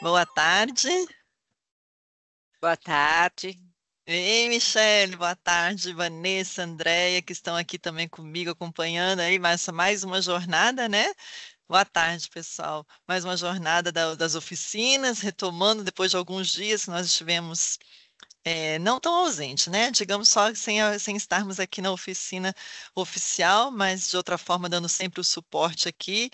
Boa tarde. Boa tarde. Ei, Michelle, boa tarde, Vanessa, Andréia, que estão aqui também comigo, acompanhando aí mais, mais uma jornada, né? Boa tarde, pessoal. Mais uma jornada da, das oficinas, retomando depois de alguns dias que nós estivemos é, não tão ausente, né? Digamos só sem, sem estarmos aqui na oficina oficial, mas de outra forma dando sempre o suporte aqui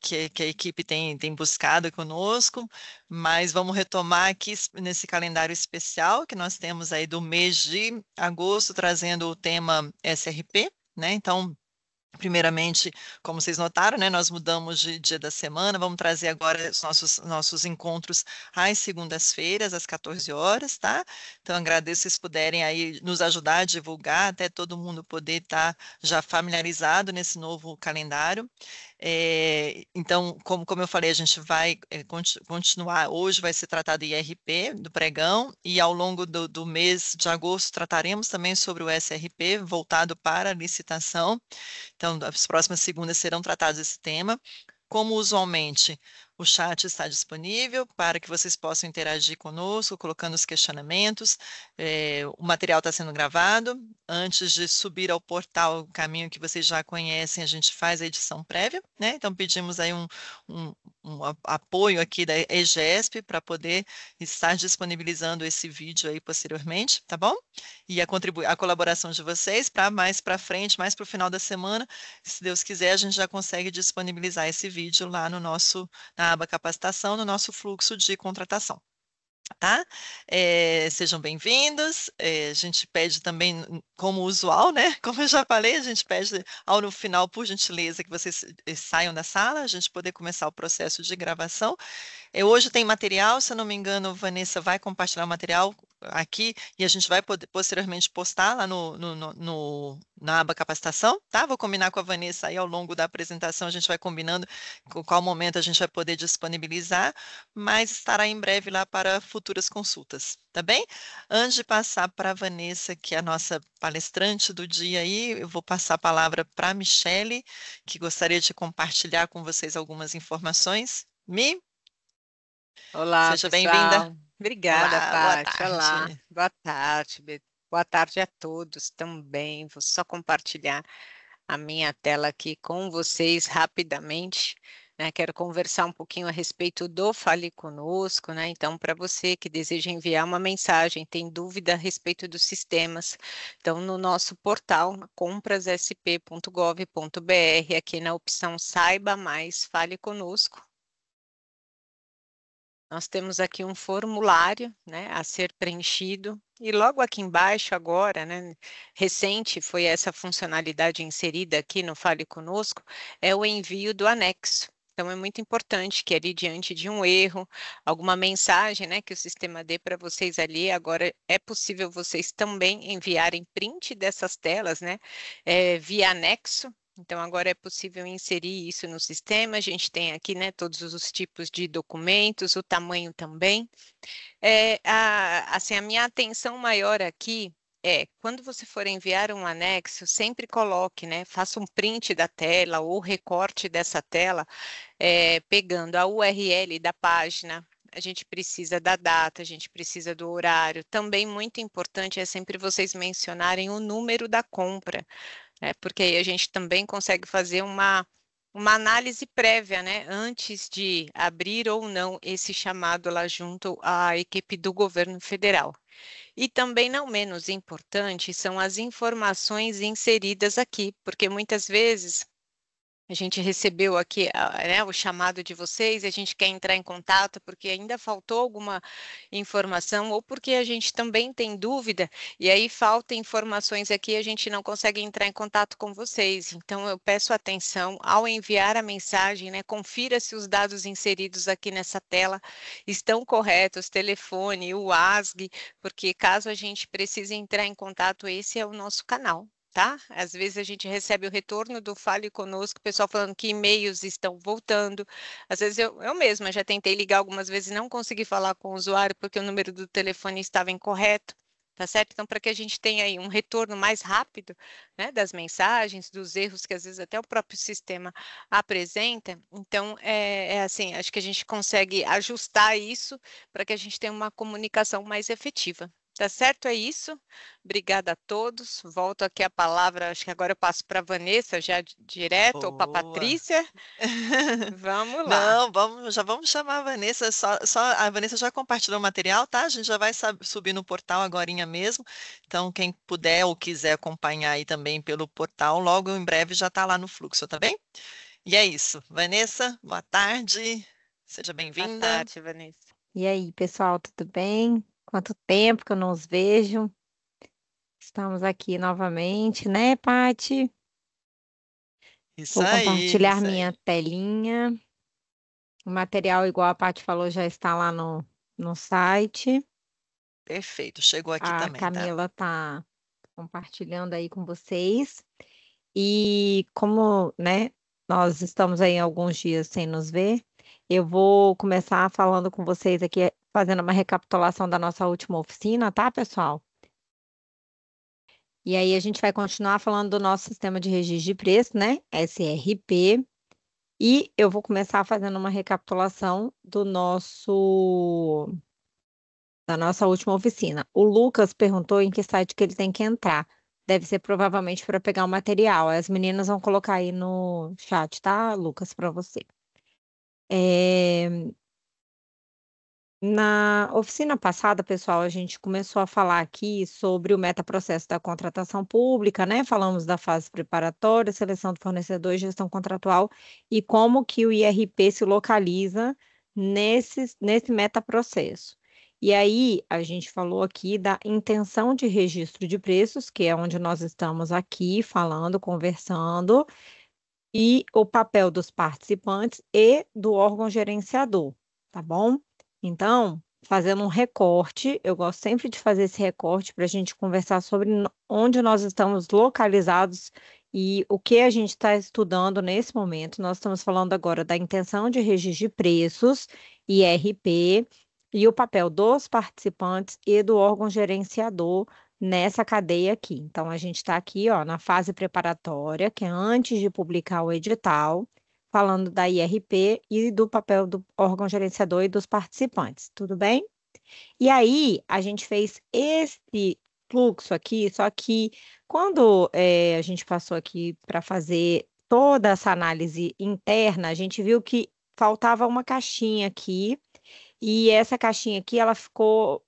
que, que a equipe tem, tem buscado conosco, mas vamos retomar aqui nesse calendário especial que nós temos aí do mês de agosto, trazendo o tema SRP, né? Então, Primeiramente, como vocês notaram, né, nós mudamos de dia da semana, vamos trazer agora os nossos, nossos encontros às segundas-feiras, às 14 horas, tá? Então, agradeço se vocês puderem aí nos ajudar a divulgar, até todo mundo poder estar tá já familiarizado nesse novo calendário. É, então, como, como eu falei, a gente vai é, eh, continu continuar. Hoje vai ser tratado IRP do pregão, e ao longo do, do mês de agosto trataremos também sobre o SRP, voltado para a licitação. Então, as próximas segundas serão tratados esse tema. Como usualmente, o chat está disponível para que vocês possam interagir conosco, colocando os questionamentos. É, o material está sendo gravado. Antes de subir ao portal, o caminho que vocês já conhecem, a gente faz a edição prévia, né? Então pedimos aí um, um, um apoio aqui da EGESP para poder estar disponibilizando esse vídeo aí posteriormente, tá bom? E a, a colaboração de vocês para mais para frente, mais para o final da semana, se Deus quiser, a gente já consegue disponibilizar esse vídeo lá no nosso na aba capacitação no nosso fluxo de contratação. Tá? É, sejam bem-vindos. É, a gente pede também, como usual, né? Como eu já falei, a gente pede ao no final, por gentileza, que vocês eh, saiam da sala, a gente poder começar o processo de gravação. É, hoje tem material, se eu não me engano, Vanessa vai compartilhar o material aqui e a gente vai poder, posteriormente postar lá no, no, no, na aba capacitação, tá? Vou combinar com a Vanessa aí ao longo da apresentação, a gente vai combinando com qual momento a gente vai poder disponibilizar, mas estará em breve lá para futuras consultas, tá bem? Antes de passar para a Vanessa, que é a nossa palestrante do dia aí, eu vou passar a palavra para a Michele, que gostaria de compartilhar com vocês algumas informações. Mi? Olá, Seja bem-vinda. Obrigada, Paty. Boa tarde. Olá. Boa tarde, Boa tarde a todos também. Vou só compartilhar a minha tela aqui com vocês rapidamente. Né? Quero conversar um pouquinho a respeito do Fale Conosco, né? Então, para você que deseja enviar uma mensagem, tem dúvida a respeito dos sistemas, então no nosso portal comprasSP.gov.br, aqui na opção Saiba Mais, Fale Conosco, nós temos aqui um formulário né, a ser preenchido, e logo aqui embaixo, agora, né, recente, foi essa funcionalidade inserida aqui no Fale Conosco, é o envio do anexo. Então, é muito importante que ali, diante de um erro, alguma mensagem né, que o sistema dê para vocês ali, agora é possível vocês também enviarem print dessas telas né, é, via anexo, então, agora é possível inserir isso no sistema. A gente tem aqui né, todos os tipos de documentos, o tamanho também. É, a, assim, a minha atenção maior aqui é, quando você for enviar um anexo, sempre coloque, né? Faça um print da tela ou recorte dessa tela, é, pegando a URL da página. A gente precisa da data, a gente precisa do horário. Também muito importante é sempre vocês mencionarem o número da compra, né? Porque aí a gente também consegue fazer uma, uma análise prévia, né? Antes de abrir ou não esse chamado lá junto à equipe do governo federal. E também, não menos importante, são as informações inseridas aqui, porque muitas vezes a gente recebeu aqui né, o chamado de vocês, a gente quer entrar em contato porque ainda faltou alguma informação ou porque a gente também tem dúvida e aí falta informações aqui a gente não consegue entrar em contato com vocês. Então eu peço atenção ao enviar a mensagem, né, confira se os dados inseridos aqui nessa tela estão corretos, telefone, o ASG, porque caso a gente precise entrar em contato, esse é o nosso canal tá? Às vezes a gente recebe o retorno do Fale Conosco, o pessoal falando que e-mails estão voltando. Às vezes eu, eu mesma já tentei ligar algumas vezes e não consegui falar com o usuário porque o número do telefone estava incorreto. Tá certo? Então, para que a gente tenha aí um retorno mais rápido né, das mensagens, dos erros que às vezes até o próprio sistema apresenta, então é, é assim, acho que a gente consegue ajustar isso para que a gente tenha uma comunicação mais efetiva. Tá certo? É isso. Obrigada a todos. Volto aqui a palavra, acho que agora eu passo para a Vanessa já direto, Boa. ou para a Patrícia. vamos lá. Não, vamos, já vamos chamar a Vanessa. Só, só, a Vanessa já compartilhou o material, tá? A gente já vai subir no portal agora mesmo. Então, quem puder ou quiser acompanhar aí também pelo portal, logo em breve já está lá no fluxo, tá bem? E é isso. Vanessa, boa tarde. Seja bem-vinda. Boa tarde, Vanessa. E aí, pessoal, tudo bem? Quanto tempo que eu não os vejo. Estamos aqui novamente, né, Pati? Isso Vou compartilhar isso minha telinha. O material, igual a Pati falou, já está lá no, no site. Perfeito, chegou aqui a também. A tá? Camila está tá compartilhando aí com vocês. E como, né, nós estamos aí alguns dias sem nos ver, eu vou começar falando com vocês aqui fazendo uma recapitulação da nossa última oficina, tá, pessoal? E aí a gente vai continuar falando do nosso sistema de registro de preço, né? SRP. E eu vou começar fazendo uma recapitulação do nosso da nossa última oficina. O Lucas perguntou em que site que ele tem que entrar. Deve ser provavelmente para pegar o material. As meninas vão colocar aí no chat, tá, Lucas, para você. É... Na oficina passada, pessoal, a gente começou a falar aqui sobre o metaprocesso da contratação pública, né? Falamos da fase preparatória, seleção do fornecedor, gestão contratual e como que o IRP se localiza nesse, nesse metaprocesso. E aí, a gente falou aqui da intenção de registro de preços, que é onde nós estamos aqui falando, conversando, e o papel dos participantes e do órgão gerenciador, tá bom? Então, fazendo um recorte, eu gosto sempre de fazer esse recorte para a gente conversar sobre onde nós estamos localizados e o que a gente está estudando nesse momento. Nós estamos falando agora da intenção de registro de preços, IRP, e o papel dos participantes e do órgão gerenciador nessa cadeia aqui. Então, a gente está aqui ó, na fase preparatória, que é antes de publicar o edital falando da IRP e do papel do órgão gerenciador e dos participantes, tudo bem? E aí, a gente fez esse fluxo aqui, só que quando é, a gente passou aqui para fazer toda essa análise interna, a gente viu que faltava uma caixinha aqui, e essa caixinha aqui, ela ficou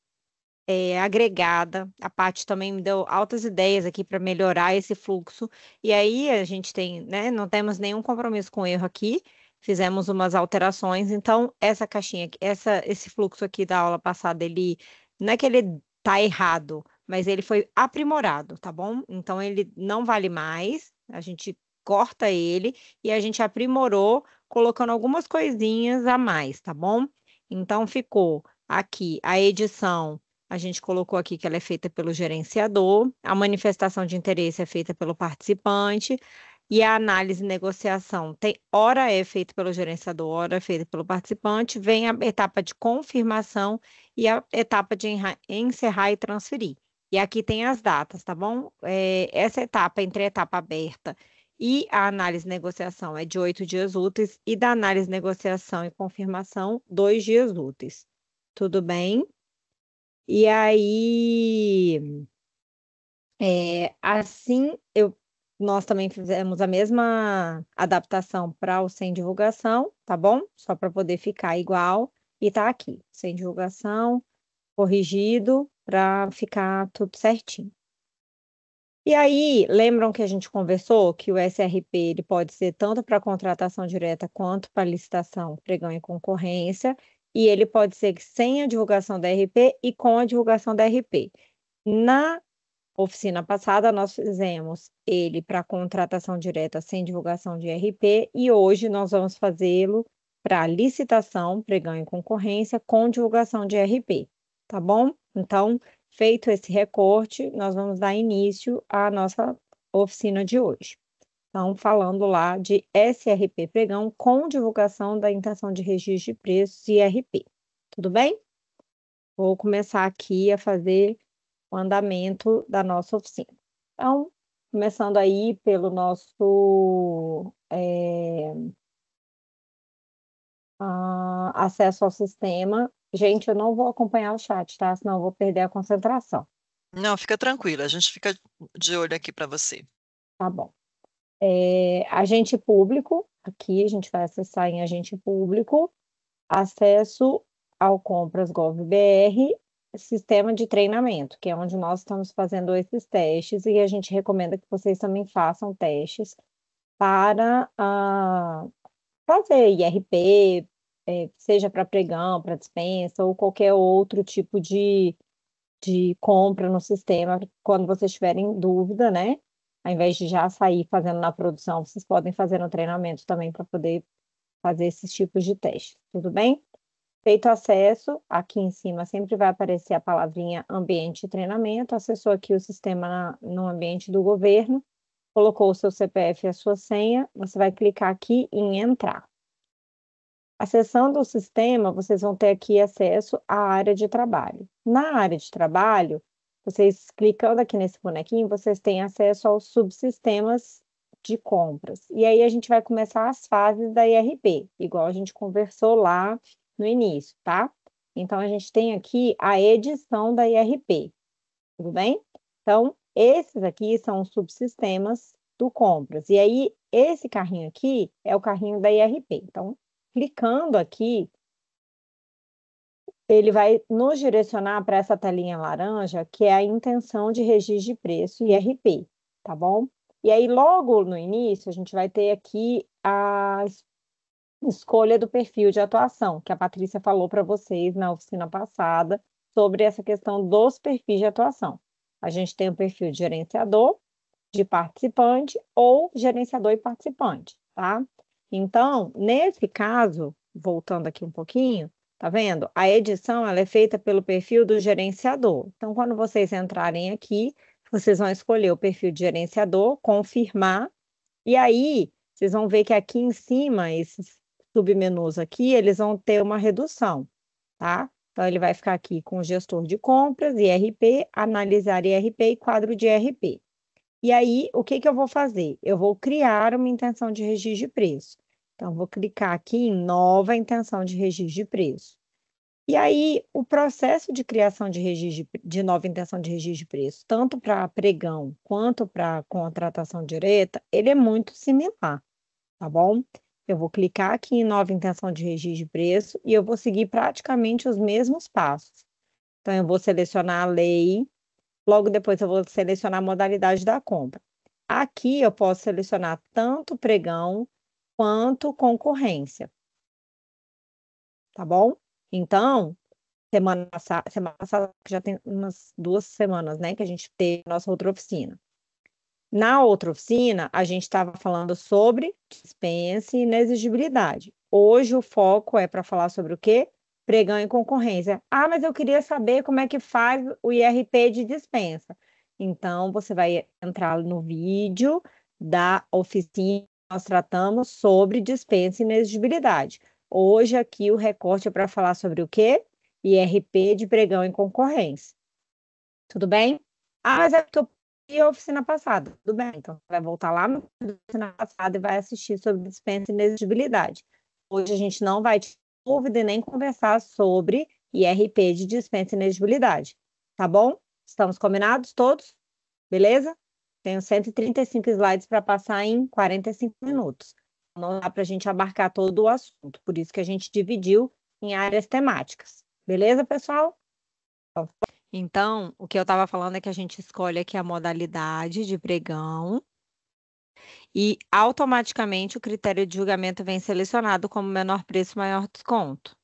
é, agregada. A Paty também me deu altas ideias aqui para melhorar esse fluxo. E aí a gente tem, né, não temos nenhum compromisso com erro aqui, fizemos umas alterações. Então, essa caixinha, essa, esse fluxo aqui da aula passada, ele não é que ele tá errado, mas ele foi aprimorado, tá bom? Então, ele não vale mais, a gente corta ele e a gente aprimorou colocando algumas coisinhas a mais, tá bom? Então, ficou aqui a edição a gente colocou aqui que ela é feita pelo gerenciador, a manifestação de interesse é feita pelo participante e a análise e negociação tem hora é feita pelo gerenciador, hora é feita pelo participante, vem a etapa de confirmação e a etapa de encerrar e transferir. E aqui tem as datas, tá bom? É, essa etapa entre a etapa aberta e a análise e negociação é de oito dias úteis e da análise, negociação e confirmação, dois dias úteis. Tudo bem? E aí, é, assim, eu, nós também fizemos a mesma adaptação para o sem divulgação, tá bom? Só para poder ficar igual. E tá aqui, sem divulgação, corrigido, para ficar tudo certinho. E aí, lembram que a gente conversou que o SRP ele pode ser tanto para contratação direta quanto para licitação, pregão e concorrência, e ele pode ser sem a divulgação da RP e com a divulgação da RP. Na oficina passada, nós fizemos ele para contratação direta sem divulgação de RP e hoje nós vamos fazê-lo para licitação, pregão e concorrência com divulgação de RP, tá bom? Então, feito esse recorte, nós vamos dar início à nossa oficina de hoje. Então, falando lá de SRP Pregão com divulgação da intenção de registro de preços e RP. Tudo bem? Vou começar aqui a fazer o andamento da nossa oficina. Então, começando aí pelo nosso é, a, acesso ao sistema. Gente, eu não vou acompanhar o chat, tá? Senão eu vou perder a concentração. Não, fica tranquila, a gente fica de olho aqui para você. Tá bom é, agente público, aqui a gente vai acessar em agente público, acesso ao compras.gov.br, sistema de treinamento, que é onde nós estamos fazendo esses testes e a gente recomenda que vocês também façam testes para ah, fazer IRP, é, seja para pregão, para dispensa ou qualquer outro tipo de, de compra no sistema, quando vocês tiverem dúvida, né? ao invés de já sair fazendo na produção, vocês podem fazer um treinamento também para poder fazer esses tipos de testes. tudo bem? Feito acesso, aqui em cima sempre vai aparecer a palavrinha ambiente de treinamento, acessou aqui o sistema na, no ambiente do governo, colocou o seu CPF e a sua senha, você vai clicar aqui em entrar. Acessando o sistema, vocês vão ter aqui acesso à área de trabalho. Na área de trabalho, vocês clicando aqui nesse bonequinho, vocês têm acesso aos subsistemas de compras. E aí a gente vai começar as fases da IRP, igual a gente conversou lá no início, tá? Então a gente tem aqui a edição da IRP, Tudo bem? Então, esses aqui são os subsistemas do compras. E aí esse carrinho aqui é o carrinho da IRP. Então, clicando aqui, ele vai nos direcionar para essa telinha laranja, que é a intenção de registro de preço IRP, tá bom? E aí, logo no início, a gente vai ter aqui a escolha do perfil de atuação, que a Patrícia falou para vocês na oficina passada sobre essa questão dos perfis de atuação. A gente tem o perfil de gerenciador, de participante ou gerenciador e participante, tá? Então, nesse caso, voltando aqui um pouquinho, Tá vendo? A edição ela é feita pelo perfil do gerenciador. Então, quando vocês entrarem aqui, vocês vão escolher o perfil de gerenciador, confirmar, e aí vocês vão ver que aqui em cima, esses submenus aqui, eles vão ter uma redução, tá? Então, ele vai ficar aqui com gestor de compras, IRP, analisar IRP e quadro de IRP. E aí, o que, que eu vou fazer? Eu vou criar uma intenção de registro de preço. Então, vou clicar aqui em nova intenção de registro de preço. E aí, o processo de criação de, registro, de nova intenção de registro de preço, tanto para pregão quanto para contratação direta, ele é muito similar, tá bom? Eu vou clicar aqui em nova intenção de registro de preço e eu vou seguir praticamente os mesmos passos. Então, eu vou selecionar a lei, logo depois eu vou selecionar a modalidade da compra. Aqui eu posso selecionar tanto pregão quanto concorrência. Tá bom? Então, semana, semana passada, já tem umas duas semanas, né, que a gente teve nossa outra oficina. Na outra oficina, a gente estava falando sobre dispensa e inexigibilidade. Hoje o foco é para falar sobre o quê? Pregão e concorrência. Ah, mas eu queria saber como é que faz o IRP de dispensa. Então, você vai entrar no vídeo da oficina nós tratamos sobre dispensa e inexigibilidade. Hoje aqui o recorte é para falar sobre o quê? IRP de pregão em concorrência. Tudo bem? Ah, mas é que e a oficina passada. Tudo bem, então vai voltar lá na oficina passada e vai assistir sobre dispensa e inexigibilidade. Hoje a gente não vai te dúvida e nem conversar sobre IRP de dispensa e inexigibilidade. Tá bom? Estamos combinados todos? Beleza? Tenho 135 slides para passar em 45 minutos. Não dá para a gente abarcar todo o assunto, por isso que a gente dividiu em áreas temáticas. Beleza, pessoal? Então, o que eu estava falando é que a gente escolhe aqui a modalidade de pregão e automaticamente o critério de julgamento vem selecionado como menor preço, maior desconto.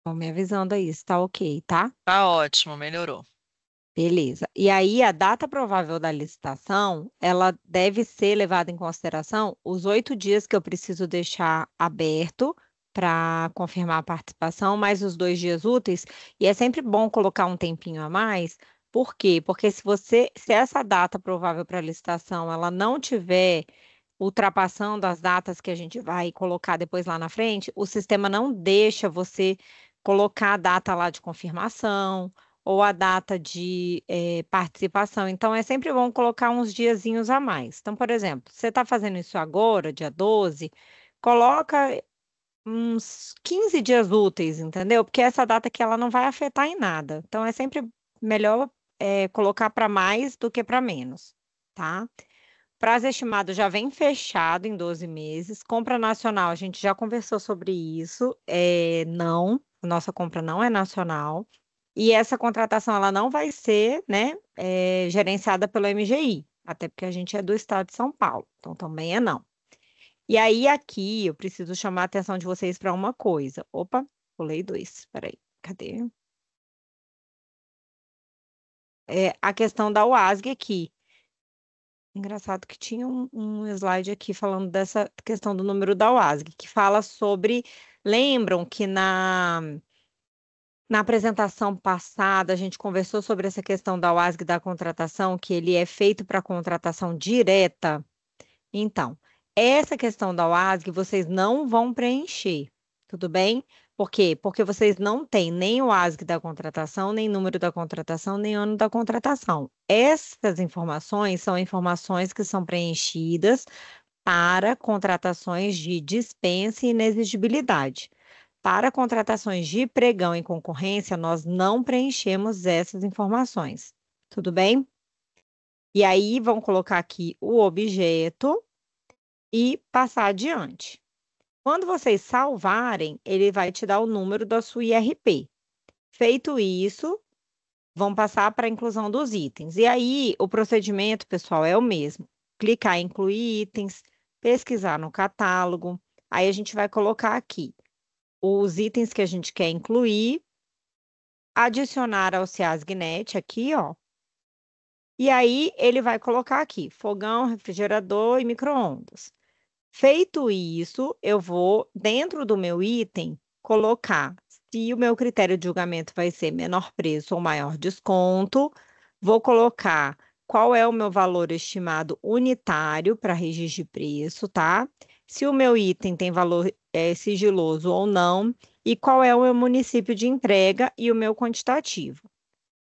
Estão me avisando aí, está ok, tá? Tá ótimo, melhorou. Beleza. E aí, a data provável da licitação, ela deve ser levada em consideração os oito dias que eu preciso deixar aberto para confirmar a participação, mais os dois dias úteis. E é sempre bom colocar um tempinho a mais. Por quê? Porque se você, se essa data provável para licitação, ela não tiver ultrapassando as datas que a gente vai colocar depois lá na frente, o sistema não deixa você colocar a data lá de confirmação, ou a data de é, participação. Então, é sempre bom colocar uns diazinhos a mais. Então, por exemplo, você está fazendo isso agora, dia 12, coloca uns 15 dias úteis, entendeu? Porque essa data aqui ela não vai afetar em nada. Então, é sempre melhor é, colocar para mais do que para menos, tá? Prazo estimado já vem fechado em 12 meses. Compra nacional, a gente já conversou sobre isso. É, não, nossa compra não é nacional. E essa contratação ela não vai ser né, é, gerenciada pelo MGI, até porque a gente é do estado de São Paulo, então também é não. E aí, aqui, eu preciso chamar a atenção de vocês para uma coisa. Opa, pulei dois, peraí, cadê? É, a questão da UASG aqui. Engraçado que tinha um, um slide aqui falando dessa questão do número da UASG, que fala sobre. Lembram que na na apresentação passada, a gente conversou sobre essa questão da OASG da contratação, que ele é feito para contratação direta. Então, essa questão da OASG vocês não vão preencher, tudo bem? Por quê? Porque vocês não têm nem o ASG da contratação, nem número da contratação, nem ano da contratação. Essas informações são informações que são preenchidas para contratações de dispensa e inexigibilidade. Para contratações de pregão em concorrência, nós não preenchemos essas informações. Tudo bem? E aí vão colocar aqui o objeto e passar adiante. Quando vocês salvarem, ele vai te dar o número da sua IRP. Feito isso, vão passar para a inclusão dos itens. E aí, o procedimento, pessoal, é o mesmo. Clicar em incluir itens, pesquisar no catálogo. Aí a gente vai colocar aqui os itens que a gente quer incluir, adicionar ao CiasGnet aqui, ó. E aí ele vai colocar aqui fogão, refrigerador e micro-ondas. Feito isso, eu vou, dentro do meu item, colocar se o meu critério de julgamento vai ser menor preço ou maior desconto. Vou colocar qual é o meu valor estimado unitário para registro de preço, tá? Se o meu item tem valor é, sigiloso ou não, e qual é o meu município de entrega e o meu quantitativo.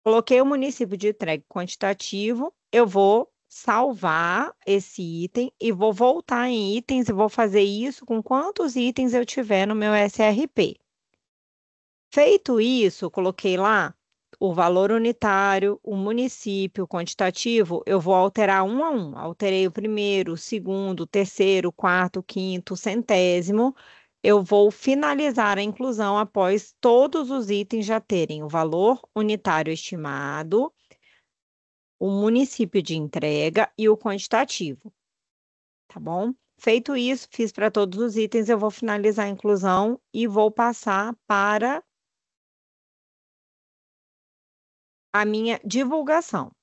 Coloquei o município de entrega quantitativo, eu vou salvar esse item e vou voltar em itens e vou fazer isso com quantos itens eu tiver no meu SRP. Feito isso, coloquei lá o valor unitário, o município, o quantitativo, eu vou alterar um a um. Alterei o primeiro, o segundo, o terceiro, o quarto, o quinto, o centésimo, eu vou finalizar a inclusão após todos os itens já terem o valor unitário estimado, o município de entrega e o quantitativo. Tá bom? Feito isso, fiz para todos os itens, eu vou finalizar a inclusão e vou passar para a minha divulgação.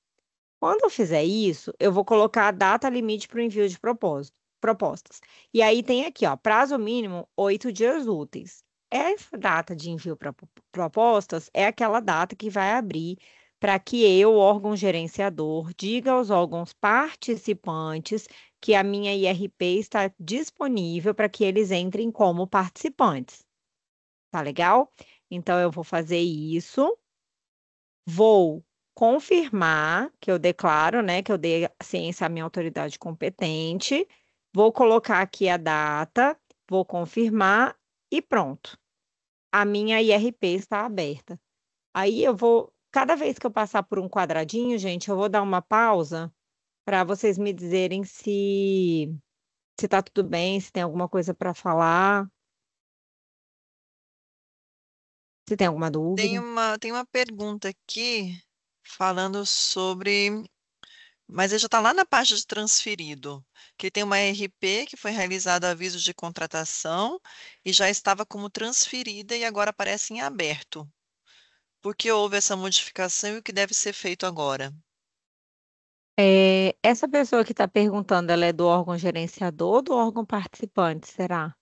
Quando eu fizer isso, eu vou colocar a data limite para o envio de propósito propostas. E aí tem aqui, ó, prazo mínimo oito dias úteis. Essa data de envio para propostas é aquela data que vai abrir para que eu, órgão gerenciador, diga aos órgãos participantes que a minha IRP está disponível para que eles entrem como participantes. Tá legal? Então eu vou fazer isso. Vou confirmar que eu declaro, né, que eu dei a ciência à minha autoridade competente Vou colocar aqui a data, vou confirmar e pronto. A minha IRP está aberta. Aí eu vou, cada vez que eu passar por um quadradinho, gente, eu vou dar uma pausa para vocês me dizerem se se tá tudo bem, se tem alguma coisa para falar. Se tem alguma dúvida. Tem uma, tem uma pergunta aqui falando sobre mas ele já está lá na página de transferido, que tem uma RP que foi realizado aviso de contratação e já estava como transferida e agora aparece em aberto. Por que houve essa modificação e o que deve ser feito agora? É, essa pessoa que está perguntando, ela é do órgão gerenciador ou do órgão participante, será?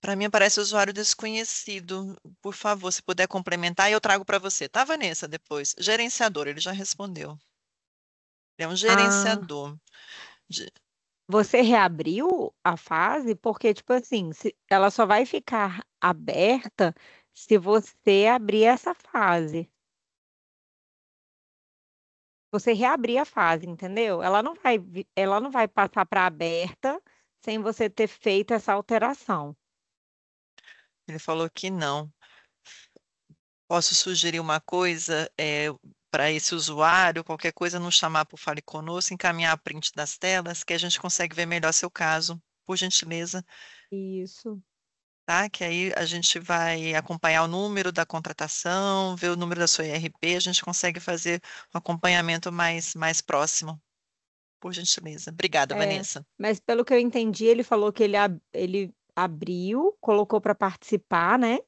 Para mim aparece usuário desconhecido. Por favor, se puder complementar, eu trago para você, tá, Vanessa, depois. Gerenciador, ele já respondeu é um ah. gerenciador. Ah. De... Você reabriu a fase? Porque, tipo assim, se, ela só vai ficar aberta se você abrir essa fase. Você reabrir a fase, entendeu? Ela não vai, ela não vai passar para aberta sem você ter feito essa alteração. Ele falou que não. Posso sugerir uma coisa? É, para esse usuário, qualquer coisa, nos chamar por Fale Conosco, encaminhar a print das telas, que a gente consegue ver melhor seu caso, por gentileza. Isso. Tá? Que aí a gente vai acompanhar o número da contratação, ver o número da sua IRP, a gente consegue fazer um acompanhamento mais, mais próximo. Por gentileza. Obrigada, é, Vanessa. Mas pelo que eu entendi, ele falou que ele, ab ele abriu, colocou para participar, né?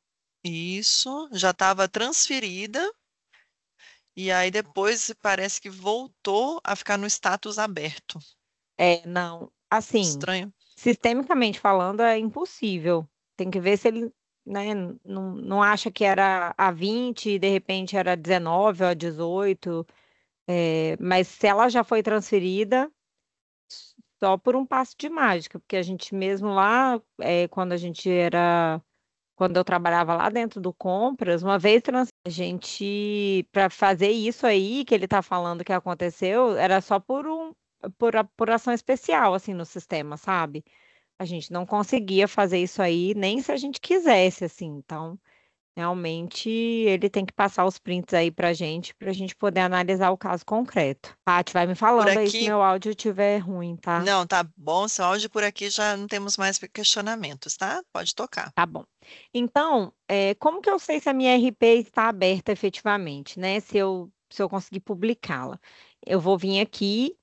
Isso, já estava transferida e aí depois parece que voltou a ficar no status aberto. É, não. Assim. Estranho. Sistemicamente falando, é impossível. Tem que ver se ele né, não, não acha que era a 20 e de repente era a 19 ou a 18. É, mas se ela já foi transferida só por um passo de mágica, porque a gente mesmo lá, é, quando a gente era quando eu trabalhava lá dentro do compras, uma vez a gente para fazer isso aí que ele está falando que aconteceu, era só por um por apuração especial assim no sistema, sabe? A gente não conseguia fazer isso aí nem se a gente quisesse assim. Então, Realmente, ele tem que passar os prints aí pra gente, pra gente poder analisar o caso concreto. Paty, vai me falando aqui... aí se meu áudio estiver ruim, tá? Não, tá bom. Seu áudio por aqui já não temos mais questionamentos, tá? Pode tocar. Tá bom. Então, é, como que eu sei se a minha RP está aberta efetivamente, né? Se eu, se eu conseguir publicá-la. Eu vou vir aqui,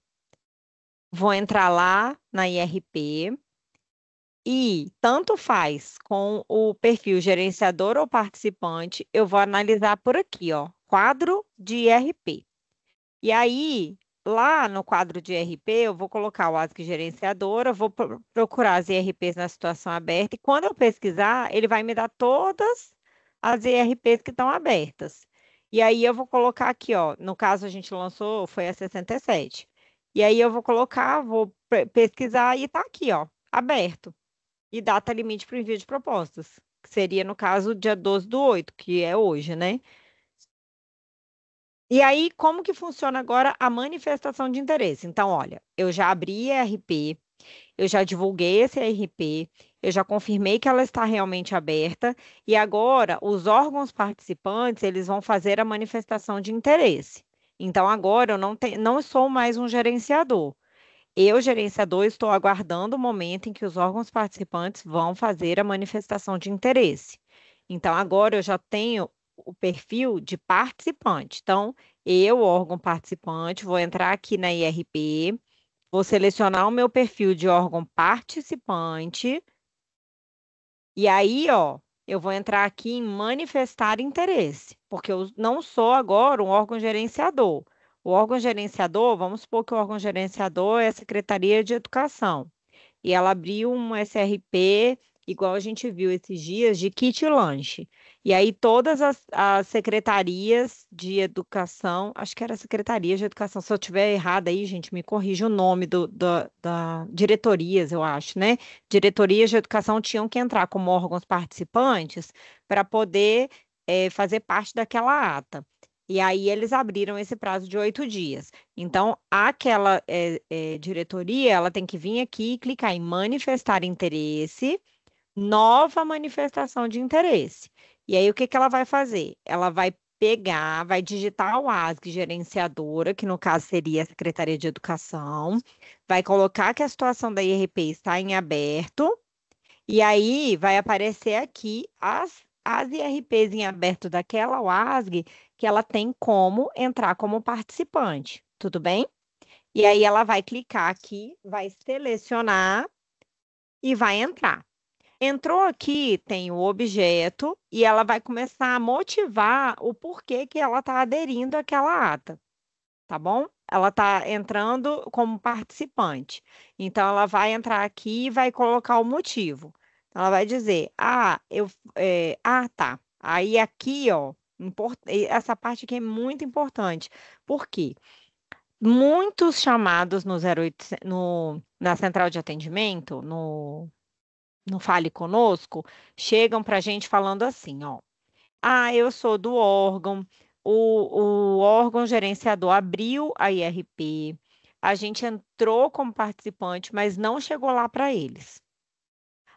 vou entrar lá na IRP, e tanto faz com o perfil gerenciador ou participante, eu vou analisar por aqui, ó, quadro de IRP. E aí, lá no quadro de IRP, eu vou colocar o ASC gerenciadora, vou procurar as IRPs na situação aberta, e quando eu pesquisar, ele vai me dar todas as IRPs que estão abertas. E aí eu vou colocar aqui, ó, no caso a gente lançou, foi a 67. E aí eu vou colocar, vou pesquisar e está aqui, ó, aberto e data limite para o envio de propostas, que seria, no caso, dia 12 do 8, que é hoje, né? E aí, como que funciona agora a manifestação de interesse? Então, olha, eu já abri a RP, eu já divulguei esse RP, eu já confirmei que ela está realmente aberta e agora os órgãos participantes, eles vão fazer a manifestação de interesse. Então, agora eu não, te, não sou mais um gerenciador. Eu, gerenciador, estou aguardando o momento em que os órgãos participantes vão fazer a manifestação de interesse. Então, agora eu já tenho o perfil de participante. Então, eu, órgão participante, vou entrar aqui na IRP, vou selecionar o meu perfil de órgão participante. E aí, ó, eu vou entrar aqui em manifestar interesse, porque eu não sou agora um órgão gerenciador. O órgão gerenciador, vamos supor que o órgão gerenciador é a Secretaria de Educação, e ela abriu um SRP, igual a gente viu esses dias, de kit lanche. E aí todas as, as secretarias de educação, acho que era a Secretaria de Educação, se eu estiver errada aí, gente, me corrija o nome do, do, da diretorias, eu acho, né? Diretorias de educação tinham que entrar como órgãos participantes para poder é, fazer parte daquela ata. E aí eles abriram esse prazo de oito dias. Então, aquela é, é, diretoria, ela tem que vir aqui e clicar em manifestar interesse, nova manifestação de interesse. E aí, o que, que ela vai fazer? Ela vai pegar, vai digitar o ASG gerenciadora, que no caso seria a Secretaria de Educação, vai colocar que a situação da IRP está em aberto, e aí vai aparecer aqui as as IRPs em aberto daquela UASG que ela tem como entrar como participante, tudo bem? E aí ela vai clicar aqui, vai selecionar e vai entrar. Entrou aqui, tem o objeto e ela vai começar a motivar o porquê que ela está aderindo àquela ata, tá bom? Ela está entrando como participante. Então, ela vai entrar aqui e vai colocar o motivo. Ela vai dizer, ah, eu, é, ah, tá. Aí aqui, ó, import, essa parte aqui é muito importante. Por quê? Muitos chamados no 08, no, na central de atendimento, no, no Fale Conosco, chegam para a gente falando assim, ó. Ah, eu sou do órgão, o, o órgão gerenciador abriu a IRP, a gente entrou como participante, mas não chegou lá para eles.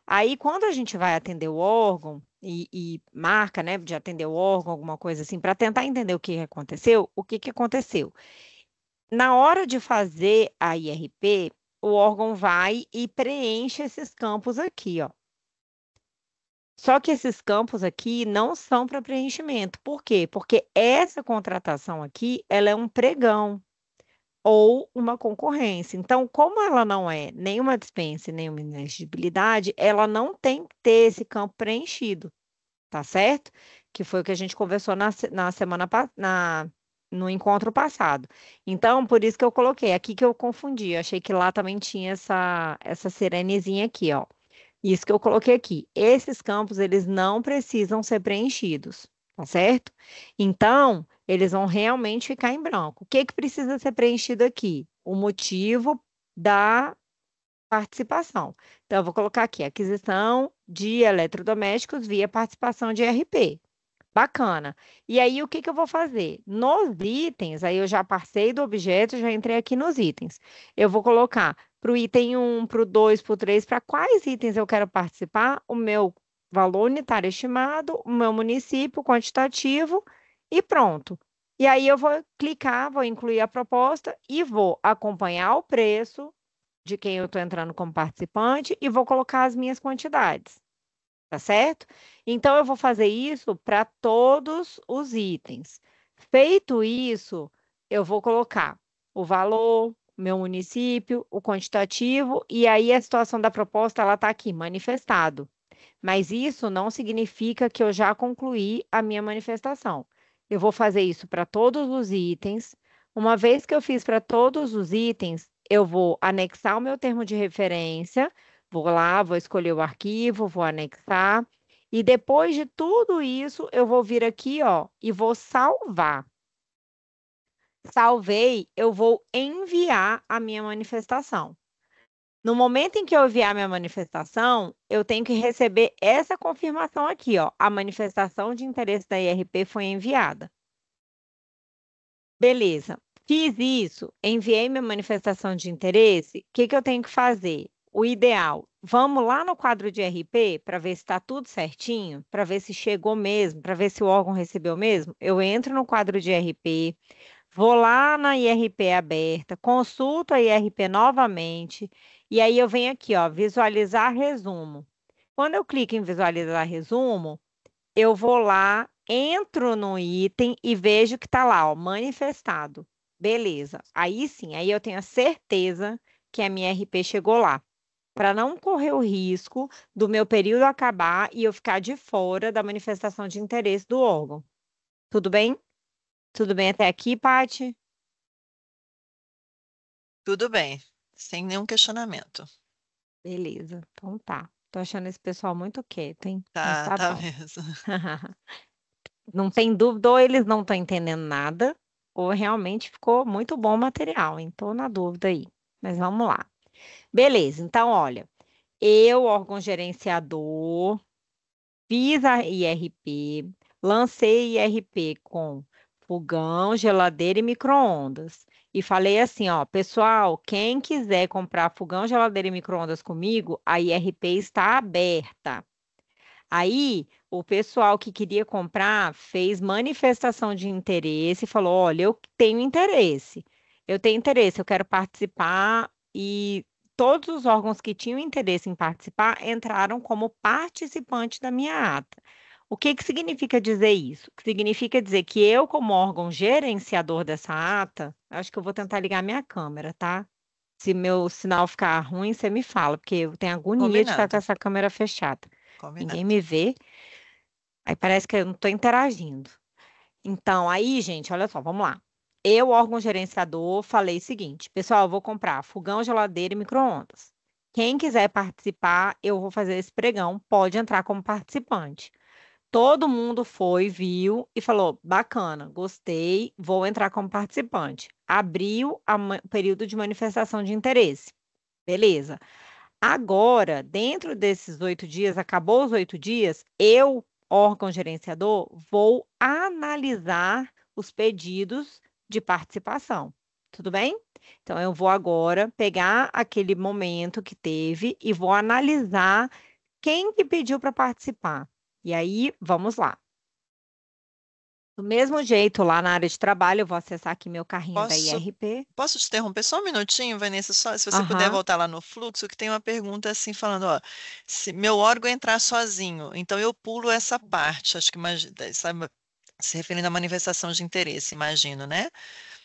Aí, quando a gente vai atender o órgão e, e marca, né, de atender o órgão, alguma coisa assim, para tentar entender o que aconteceu, o que, que aconteceu? Na hora de fazer a IRP, o órgão vai e preenche esses campos aqui, ó. Só que esses campos aqui não são para preenchimento. Por quê? Porque essa contratação aqui, ela é um pregão, ou uma concorrência. Então, como ela não é nenhuma dispensa e nenhuma inelegibilidade, ela não tem que ter esse campo preenchido, tá certo? Que foi o que a gente conversou na, na semana na, no encontro passado. Então, por isso que eu coloquei aqui que eu confundi. Eu achei que lá também tinha essa essa sirenezinha aqui, ó. Isso que eu coloquei aqui. Esses campos eles não precisam ser preenchidos, tá certo? Então, eles vão realmente ficar em branco. O que, que precisa ser preenchido aqui? O motivo da participação. Então, eu vou colocar aqui aquisição de eletrodomésticos via participação de RP. Bacana. E aí, o que, que eu vou fazer? Nos itens, aí eu já passei do objeto, já entrei aqui nos itens. Eu vou colocar para o item 1, para o 2, para o 3, para quais itens eu quero participar, o meu valor unitário estimado, o meu município quantitativo e pronto. E aí eu vou clicar, vou incluir a proposta e vou acompanhar o preço de quem eu estou entrando como participante e vou colocar as minhas quantidades. Tá certo? Então eu vou fazer isso para todos os itens. Feito isso, eu vou colocar o valor, meu município, o quantitativo e aí a situação da proposta ela está aqui manifestado. Mas isso não significa que eu já concluí a minha manifestação. Eu vou fazer isso para todos os itens. Uma vez que eu fiz para todos os itens, eu vou anexar o meu termo de referência, vou lá, vou escolher o arquivo, vou anexar. E depois de tudo isso, eu vou vir aqui, ó, e vou salvar. Salvei, eu vou enviar a minha manifestação. No momento em que eu enviar minha manifestação, eu tenho que receber essa confirmação aqui, ó. A manifestação de interesse da IRP foi enviada. Beleza. Fiz isso, enviei minha manifestação de interesse. O que, que eu tenho que fazer? O ideal, vamos lá no quadro de RP para ver se está tudo certinho, para ver se chegou mesmo, para ver se o órgão recebeu mesmo. Eu entro no quadro de RP, vou lá na IRP aberta, consulto a IRP novamente e aí eu venho aqui, ó, visualizar resumo. Quando eu clico em visualizar resumo, eu vou lá, entro no item e vejo que está lá, ó, manifestado. Beleza. Aí sim, aí eu tenho a certeza que a minha RP chegou lá. Para não correr o risco do meu período acabar e eu ficar de fora da manifestação de interesse do órgão. Tudo bem? Tudo bem até aqui, Pati? Tudo bem. Sem nenhum questionamento. Beleza, então tá. Tô achando esse pessoal muito quieto, hein? Tá, tá, tá mesmo. não tem dúvida, ou eles não estão entendendo nada, ou realmente ficou muito bom o material, então na dúvida aí. Mas vamos lá. Beleza, então olha, eu, órgão gerenciador, fiz a IRP, lancei IRP com fogão, geladeira e micro-ondas e falei assim, ó, pessoal, quem quiser comprar fogão, geladeira e microondas comigo, a IRP está aberta. Aí, o pessoal que queria comprar fez manifestação de interesse e falou: "Olha, eu tenho interesse. Eu tenho interesse, eu quero participar" e todos os órgãos que tinham interesse em participar entraram como participante da minha ata. O que, que significa dizer isso? Significa dizer que eu, como órgão gerenciador dessa ata, acho que eu vou tentar ligar minha câmera, tá? Se meu sinal ficar ruim, você me fala, porque eu tenho agonia Combinado. de estar com essa câmera fechada. Combinado. Ninguém me vê. Aí parece que eu não estou interagindo. Então, aí, gente, olha só, vamos lá. Eu, órgão gerenciador, falei o seguinte: pessoal, eu vou comprar fogão, geladeira e micro-ondas. Quem quiser participar, eu vou fazer esse pregão, pode entrar como participante. Todo mundo foi, viu e falou: bacana, gostei, vou entrar como participante. Abriu o período de manifestação de interesse. Beleza. Agora, dentro desses oito dias, acabou os oito dias, eu, órgão gerenciador, vou analisar os pedidos de participação. Tudo bem? Então, eu vou agora pegar aquele momento que teve e vou analisar quem que pediu para participar. E aí, vamos lá. Do mesmo jeito, lá na área de trabalho, eu vou acessar aqui meu carrinho da IRP. Posso te interromper só um minutinho, Vanessa? Só, se você puder voltar lá no fluxo, que tem uma pergunta assim falando, ó, se meu órgão entrar sozinho, então eu pulo essa parte, acho que se referindo à manifestação de interesse, imagino, né?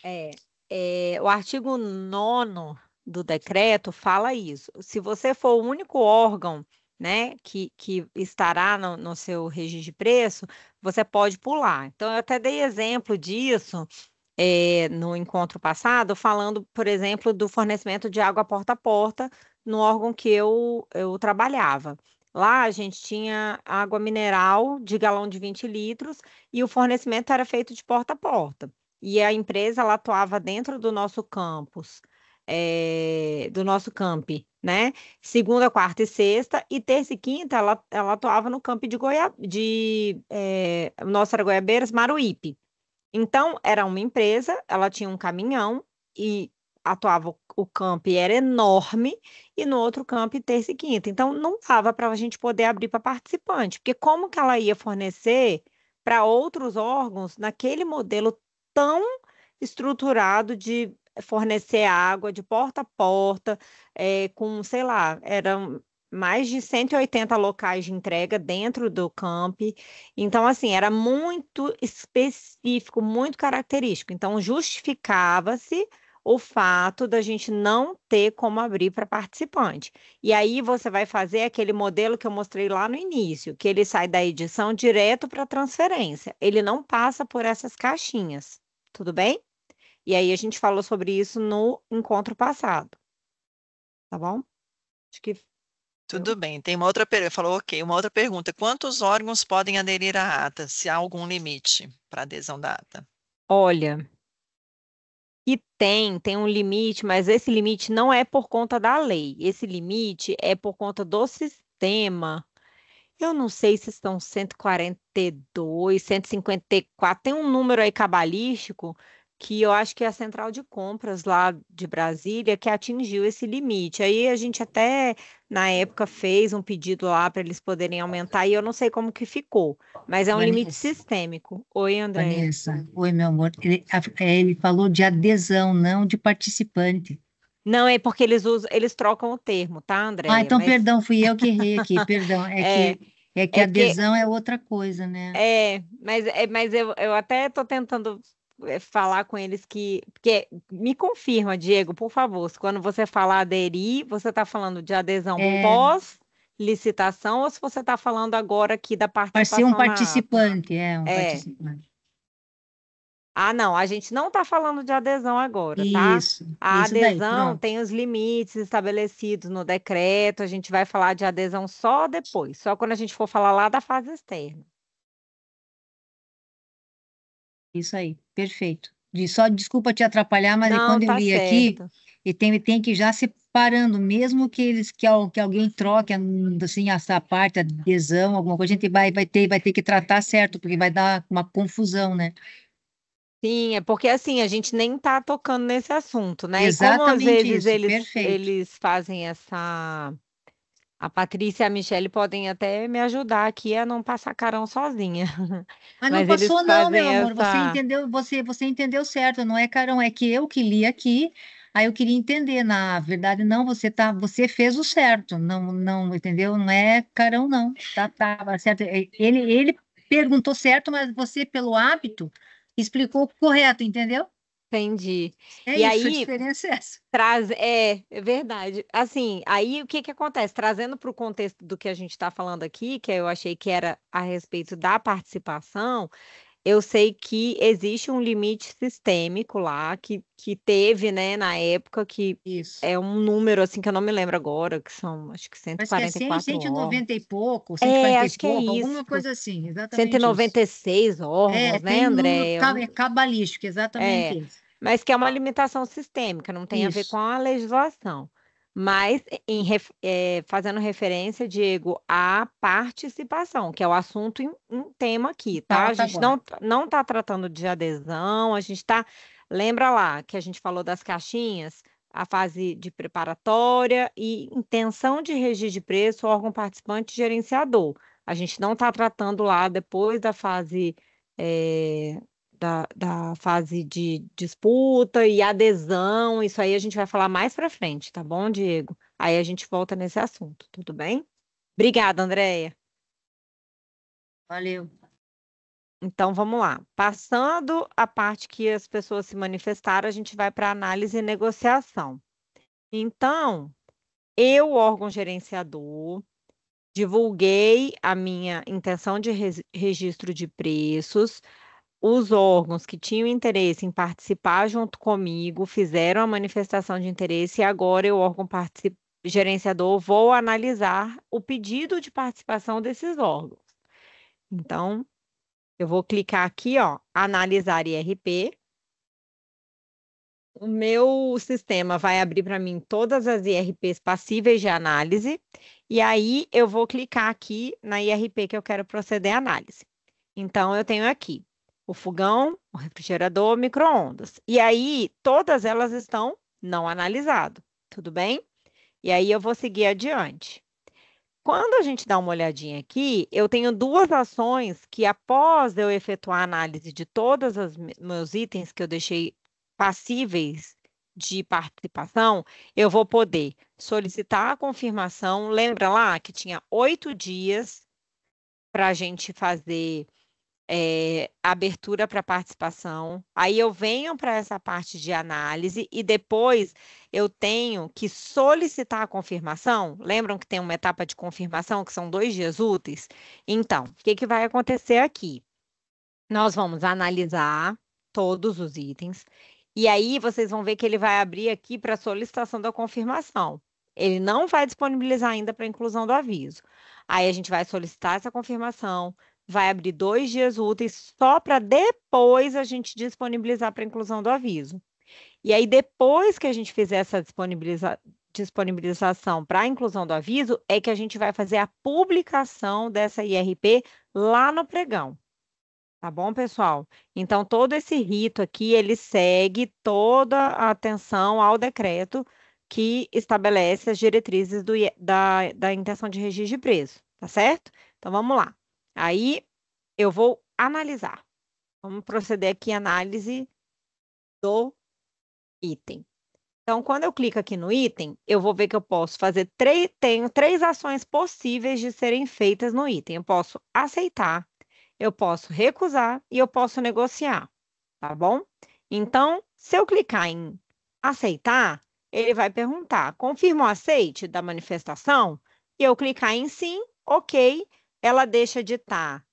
É, é, o artigo 9 do decreto fala isso. Se você for o único órgão né, que, que estará no, no seu registro de preço, você pode pular. Então, eu até dei exemplo disso é, no encontro passado, falando, por exemplo, do fornecimento de água porta a porta no órgão que eu, eu trabalhava. Lá a gente tinha água mineral de galão de 20 litros e o fornecimento era feito de porta a porta. E a empresa ela atuava dentro do nosso campus, é, do nosso campi né? Segunda, quarta e sexta, e terça e quinta ela, ela atuava no campo de Goiá, de é, Nossa Era Goiabeiras, Maruípe. Então, era uma empresa, ela tinha um caminhão e atuava o campo era enorme, e no outro campo, terça e quinta. Então, não dava para a gente poder abrir para participante, porque como que ela ia fornecer para outros órgãos naquele modelo tão estruturado de fornecer água de porta a porta, é, com, sei lá, eram mais de 180 locais de entrega dentro do camp. Então, assim, era muito específico, muito característico. Então, justificava-se o fato da gente não ter como abrir para participante. E aí você vai fazer aquele modelo que eu mostrei lá no início, que ele sai da edição direto para transferência. Ele não passa por essas caixinhas. Tudo bem? E aí a gente falou sobre isso no encontro passado. Tá bom? Acho que. Tudo bem. Tem uma outra pergunta. Falou, ok. Uma outra pergunta. Quantos órgãos podem aderir à ata? Se há algum limite para adesão da ata? Olha, que tem, tem um limite, mas esse limite não é por conta da lei. Esse limite é por conta do sistema. Eu não sei se estão 142, 154, tem um número aí cabalístico que eu acho que é a central de compras lá de Brasília que atingiu esse limite. Aí a gente até na época fez um pedido lá para eles poderem aumentar e eu não sei como que ficou, mas é um Vanessa, limite sistêmico. Oi, André. Vanessa, oi, meu amor. Ele, é, ele, falou de adesão, não de participante. Não, é porque eles usam, eles trocam o termo, tá, André? Ah, então mas... perdão, fui eu que errei aqui, perdão. É, é... que é que é adesão que... é outra coisa, né? É, mas, é, mas eu, eu até estou tentando é, falar com eles que. Porque me confirma, Diego, por favor, quando você falar aderir, você está falando de adesão é... pós licitação ou se você está falando agora aqui da participação. Vai ser um participante, na... é, um é. participante. Ah, não, a gente não está falando de adesão agora, tá? Isso. A isso adesão daí, tem os limites estabelecidos no decreto, a gente vai falar de adesão só depois, só quando a gente for falar lá da fase externa. Isso aí, perfeito. De, só desculpa te atrapalhar, mas Não, quando tá eu li certo. aqui, e tem, tem que já já separando, mesmo que eles que, que alguém troque assim, essa parte, adesão, alguma coisa, a gente vai, vai, ter, vai ter que tratar certo, porque vai dar uma confusão, né? Sim, é porque assim, a gente nem está tocando nesse assunto, né? Exatamente e como às vezes isso, eles, eles fazem essa a Patrícia e a Michelle podem até me ajudar aqui a não passar carão sozinha. Mas, não Mas passou não, meu amor. Essa... Você entendeu, você, você entendeu certo, não é carão, é que eu que li aqui. Aí eu queria entender, na verdade não, você tá, você fez o certo, não, não, entendeu? Não é carão não, tá, tá certo. É, ele, ele perguntou certo, mas você pelo hábito explicou correto, entendeu? Entendi. É e isso, aí, a diferença é essa. Traz, é, é verdade. Assim, aí o que, que acontece? Trazendo para o contexto do que a gente está falando aqui, que eu achei que era a respeito da participação, eu sei que existe um limite sistêmico lá que, que teve, né, na época, que Isso. é um número assim que eu não me lembro agora, que são acho que 144 Acho que é 100, 190 órgãos. e pouco, 140 é, acho que é pouco, é isso. alguma coisa assim, exatamente. 196 isso. órgãos, é, né, André? Um, é cabalístico, exatamente é, isso. Mas que é uma limitação sistêmica, não tem isso. a ver com a legislação mas em, é, fazendo referência, Diego, à participação, que é o assunto em, em tema aqui, tá? Ah, tá a gente bom. não está tratando de adesão, a gente está. Lembra lá que a gente falou das caixinhas? a fase de preparatória e intenção de regir de preço, órgão participante gerenciador. A gente não está tratando lá depois da fase é, da, da fase de disputa e adesão, isso aí a gente vai falar mais para frente, tá bom, Diego? Aí a gente volta nesse assunto, tudo bem? Obrigada, Andréia. Valeu. Então vamos lá. Passando a parte que as pessoas se manifestaram, a gente vai para análise e negociação. Então, eu, órgão gerenciador, divulguei a minha intenção de registro de preços, os órgãos que tinham interesse em participar junto comigo fizeram a manifestação de interesse e agora eu, órgão gerenciador, vou analisar o pedido de participação desses órgãos. Então, eu vou clicar aqui, ó, analisar IRP. O meu sistema vai abrir para mim todas as IRPs passíveis de análise, e aí eu vou clicar aqui na IRP que eu quero proceder à análise. Então, eu tenho aqui o fogão, o refrigerador, micro-ondas. E aí, todas elas estão não analisado, tudo bem? E aí eu vou seguir adiante. Quando a gente dá uma olhadinha aqui, eu tenho duas ações que, após eu efetuar a análise de todos os meus itens que eu deixei passíveis de participação, eu vou poder solicitar a confirmação. Lembra lá que tinha oito dias para a gente fazer é, abertura para participação. Aí eu venho para essa parte de análise e depois eu tenho que solicitar a confirmação. Lembram que tem uma etapa de confirmação, que são dois dias úteis? Então, o que, que vai acontecer aqui? Nós vamos analisar todos os itens. E aí vocês vão ver que ele vai abrir aqui para solicitação da confirmação. Ele não vai disponibilizar ainda para inclusão do aviso. Aí a gente vai solicitar essa confirmação, vai abrir dois dias úteis só para depois a gente disponibilizar para inclusão do aviso. E aí, depois que a gente fizer essa disponibiliza disponibilização para a inclusão do aviso, é que a gente vai fazer a publicação dessa IRP lá no pregão. Tá bom, pessoal? Então, todo esse rito aqui, ele segue toda a atenção ao decreto que estabelece as diretrizes do, da, da intenção de registro de preço, tá certo? Então, vamos lá. Aí eu vou analisar. Vamos proceder aqui análise do item. Então, quando eu clico aqui no item, eu vou ver que eu posso fazer três, tenho três ações possíveis de serem feitas no item. Eu posso aceitar, eu posso recusar e eu posso negociar, tá bom? Então, se eu clicar em aceitar, ele vai perguntar: confirma o aceite da manifestação? E eu clicar em sim, ok, ela deixa de estar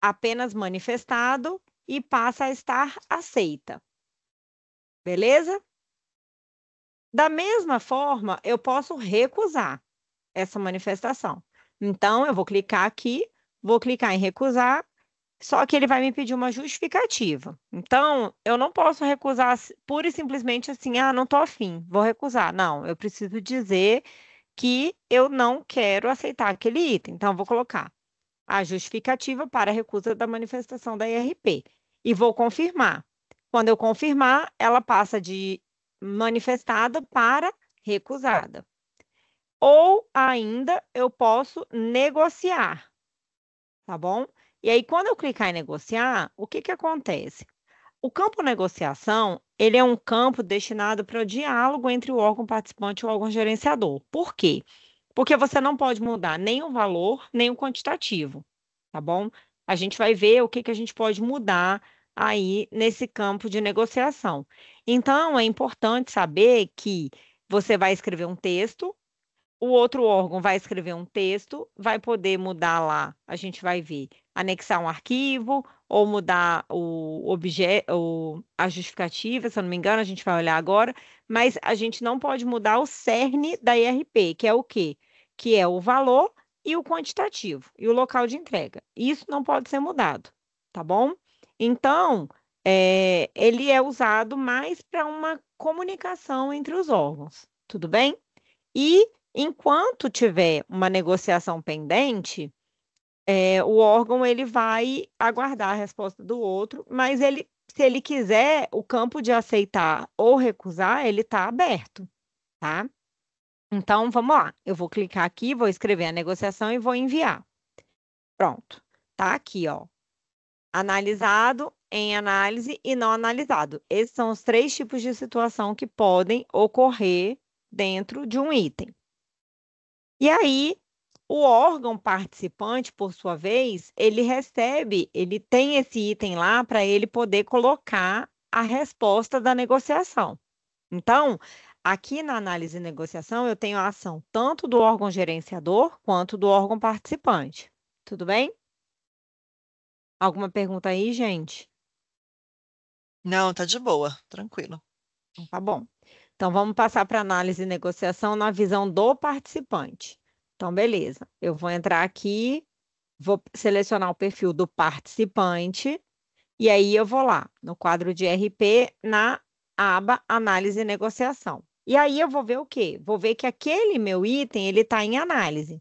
apenas manifestado e passa a estar aceita. Beleza? Da mesma forma, eu posso recusar essa manifestação. Então, eu vou clicar aqui, vou clicar em recusar, só que ele vai me pedir uma justificativa. Então, eu não posso recusar pura e simplesmente assim, ah, não estou afim, vou recusar. Não, eu preciso dizer que eu não quero aceitar aquele item. Então, vou colocar a justificativa para a recusa da manifestação da IRP e vou confirmar. Quando eu confirmar, ela passa de manifestada para recusada. Ou ainda eu posso negociar, tá bom? E aí, quando eu clicar em negociar, o que, que acontece? O campo negociação, ele é um campo destinado para o diálogo entre o órgão participante e o órgão gerenciador. Por quê? Porque você não pode mudar nem o valor, nem o quantitativo, tá bom? A gente vai ver o que, que a gente pode mudar aí nesse campo de negociação. Então, é importante saber que você vai escrever um texto, o outro órgão vai escrever um texto, vai poder mudar lá, a gente vai ver, anexar um arquivo, ou mudar o objeto, a justificativa, se eu não me engano, a gente vai olhar agora, mas a gente não pode mudar o cerne da IRP, que é o quê? Que é o valor e o quantitativo e o local de entrega. Isso não pode ser mudado, tá bom? Então, é, ele é usado mais para uma comunicação entre os órgãos, tudo bem? E enquanto tiver uma negociação pendente, é, o órgão ele vai aguardar a resposta do outro, mas ele, se ele quiser, o campo de aceitar ou recusar, ele está aberto, tá? Então, vamos lá. Eu vou clicar aqui, vou escrever a negociação e vou enviar. Pronto. Tá aqui, ó. Analisado, em análise e não analisado. Esses são os três tipos de situação que podem ocorrer dentro de um item. E aí, o órgão participante, por sua vez, ele recebe, ele tem esse item lá para ele poder colocar a resposta da negociação. Então, aqui na análise e negociação, eu tenho a ação tanto do órgão gerenciador quanto do órgão participante. Tudo bem? Alguma pergunta aí, gente? Não, tá de boa, tranquilo. Então, tá bom. Então, vamos passar para análise e negociação na visão do participante. Então, beleza. Eu vou entrar aqui, vou selecionar o perfil do participante, e aí eu vou lá no quadro de RP, na aba Análise e Negociação. E aí eu vou ver o quê? Vou ver que aquele meu item, ele está em análise.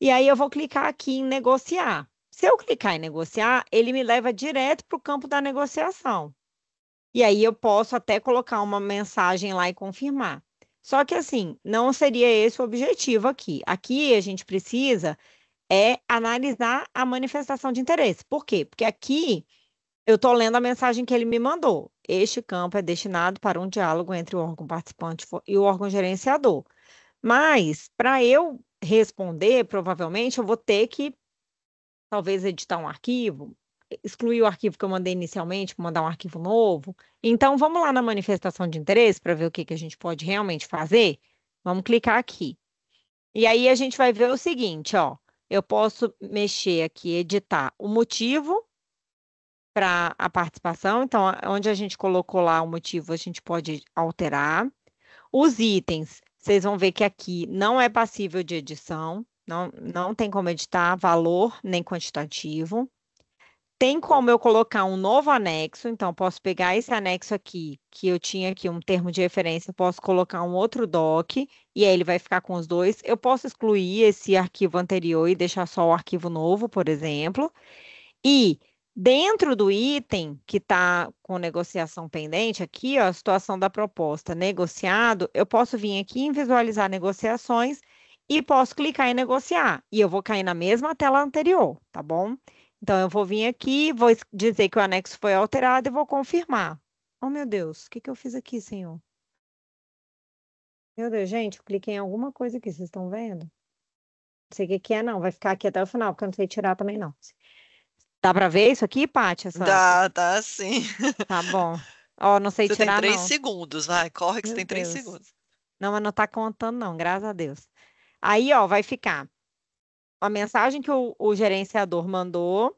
E aí eu vou clicar aqui em negociar. Se eu clicar em negociar, ele me leva direto para o campo da negociação. E aí eu posso até colocar uma mensagem lá e confirmar. Só que assim, não seria esse o objetivo aqui. Aqui a gente precisa é analisar a manifestação de interesse. Por quê? Porque aqui eu estou lendo a mensagem que ele me mandou. Este campo é destinado para um diálogo entre o órgão participante e o órgão gerenciador. Mas, para eu responder, provavelmente eu vou ter que, talvez, editar um arquivo, excluir o arquivo que eu mandei inicialmente para mandar um arquivo novo. Então, vamos lá na manifestação de interesse para ver o que, que a gente pode realmente fazer? Vamos clicar aqui. E aí, a gente vai ver o seguinte, ó. Eu posso mexer aqui, editar o motivo para a participação. Então, onde a gente colocou lá o motivo, a gente pode alterar. Os itens, vocês vão ver que aqui não é passível de edição, não, não tem como editar valor nem quantitativo. Tem como eu colocar um novo anexo, então posso pegar esse anexo aqui, que eu tinha aqui um termo de referência, posso colocar um outro doc, e aí ele vai ficar com os dois. Eu posso excluir esse arquivo anterior e deixar só o arquivo novo, por exemplo. E dentro do item que está com negociação pendente, aqui, ó, a situação da proposta negociado, eu posso vir aqui em visualizar negociações e posso clicar em negociar. E eu vou cair na mesma tela anterior, tá bom? Então, eu vou vir aqui, vou dizer que o anexo foi alterado e vou confirmar. Oh, meu Deus, o que, que eu fiz aqui, senhor? Meu Deus, gente, eu cliquei em alguma coisa aqui, vocês estão vendo? Não sei o que, que é, não. Vai ficar aqui até o final, porque eu não sei tirar também, não. Dá para ver isso aqui, Pátia? Essa... Dá, dá sim. Tá bom. Ó, não sei você tirar, não. Você tem três não. segundos, vai. Corre que meu você tem Deus. três segundos. Não, mas não tá contando, não, graças a Deus. Aí, ó, vai ficar a mensagem que o, o gerenciador mandou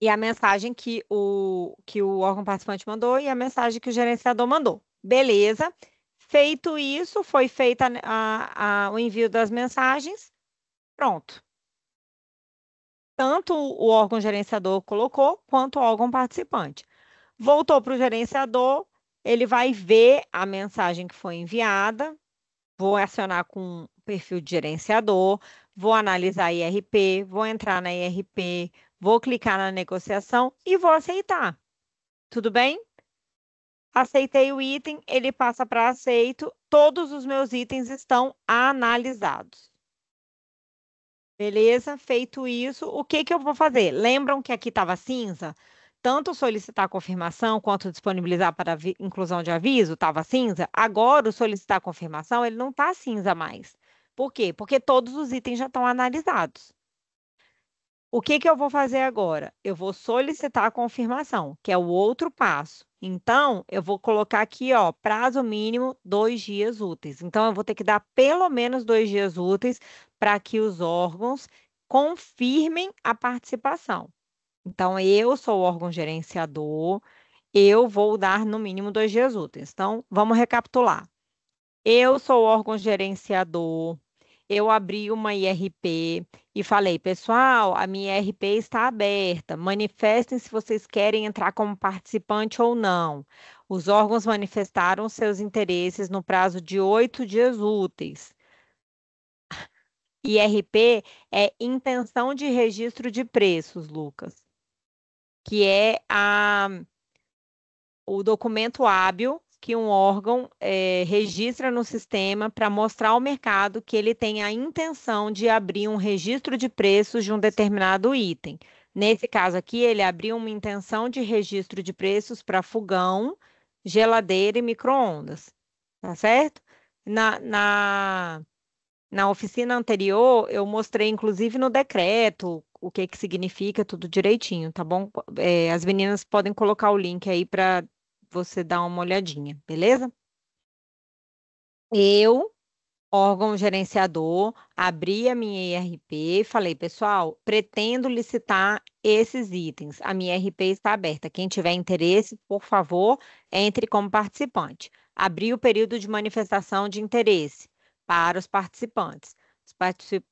e a mensagem que o, que o órgão participante mandou e a mensagem que o gerenciador mandou. Beleza. Feito isso, foi feito a, a, a, o envio das mensagens, pronto. Tanto o órgão gerenciador colocou, quanto o órgão participante. Voltou para o gerenciador, ele vai ver a mensagem que foi enviada, vou acionar com o perfil de gerenciador, vou analisar a IRP, vou entrar na IRP, vou clicar na negociação e vou aceitar. Tudo bem? Aceitei o item, ele passa para aceito, todos os meus itens estão analisados. Beleza? Feito isso, o que, que eu vou fazer? Lembram que aqui estava cinza? Tanto solicitar confirmação quanto disponibilizar para inclusão de aviso estava cinza. Agora, o solicitar confirmação, ele não está cinza mais. Por quê? Porque todos os itens já estão analisados. O que, que eu vou fazer agora? Eu vou solicitar a confirmação, que é o outro passo. Então, eu vou colocar aqui, ó, prazo mínimo dois dias úteis. Então, eu vou ter que dar pelo menos dois dias úteis para que os órgãos confirmem a participação. Então, eu sou o órgão gerenciador, eu vou dar no mínimo dois dias úteis. Então, vamos recapitular. Eu sou o órgão gerenciador, eu abri uma IRP e falei, pessoal, a minha IRP está aberta, manifestem se vocês querem entrar como participante ou não. Os órgãos manifestaram seus interesses no prazo de oito dias úteis. IRP é intenção de registro de preços, Lucas, que é a, o documento hábil que um órgão é, registra no sistema para mostrar ao mercado que ele tem a intenção de abrir um registro de preços de um determinado item. Nesse caso aqui, ele abriu uma intenção de registro de preços para fogão, geladeira e microondas, tá certo? Na, na, na oficina anterior, eu mostrei, inclusive, no decreto, o que, que significa, tudo direitinho, tá bom? É, as meninas podem colocar o link aí para você dá uma olhadinha, beleza? Eu, órgão gerenciador, abri a minha IRP e falei, pessoal, pretendo licitar esses itens. A minha IRP está aberta. Quem tiver interesse, por favor, entre como participante. Abri o período de manifestação de interesse para os participantes. Os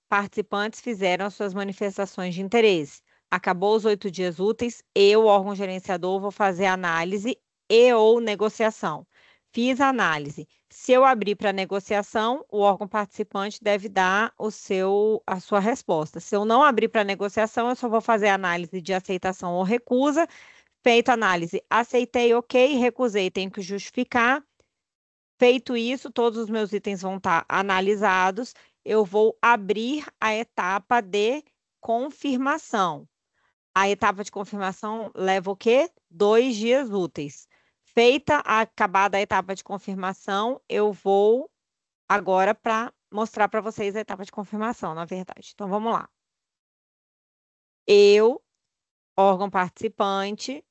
participantes fizeram as suas manifestações de interesse. Acabou os oito dias úteis, eu, órgão gerenciador, vou fazer a análise e ou negociação. Fiz a análise. Se eu abrir para negociação, o órgão participante deve dar o seu, a sua resposta. Se eu não abrir para negociação, eu só vou fazer a análise de aceitação ou recusa. Feito a análise, aceitei, ok, recusei, tenho que justificar. Feito isso, todos os meus itens vão estar analisados. Eu vou abrir a etapa de confirmação. A etapa de confirmação leva o quê? Dois dias úteis feita a acabada a etapa de confirmação, eu vou agora para mostrar para vocês a etapa de confirmação, na verdade. Então, vamos lá. Eu, órgão participante,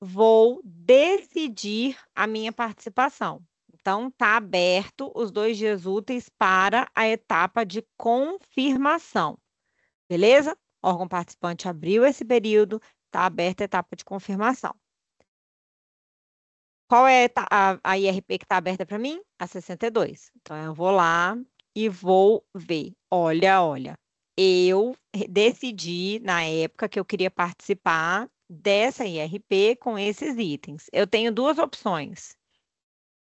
vou decidir a minha participação. Então, está aberto os dois dias úteis para a etapa de confirmação. Beleza? O órgão participante abriu esse período, está aberta a etapa de confirmação. Qual é a, a IRP que está aberta para mim? A 62. Então, eu vou lá e vou ver. Olha, olha, eu decidi na época que eu queria participar dessa IRP com esses itens. Eu tenho duas opções.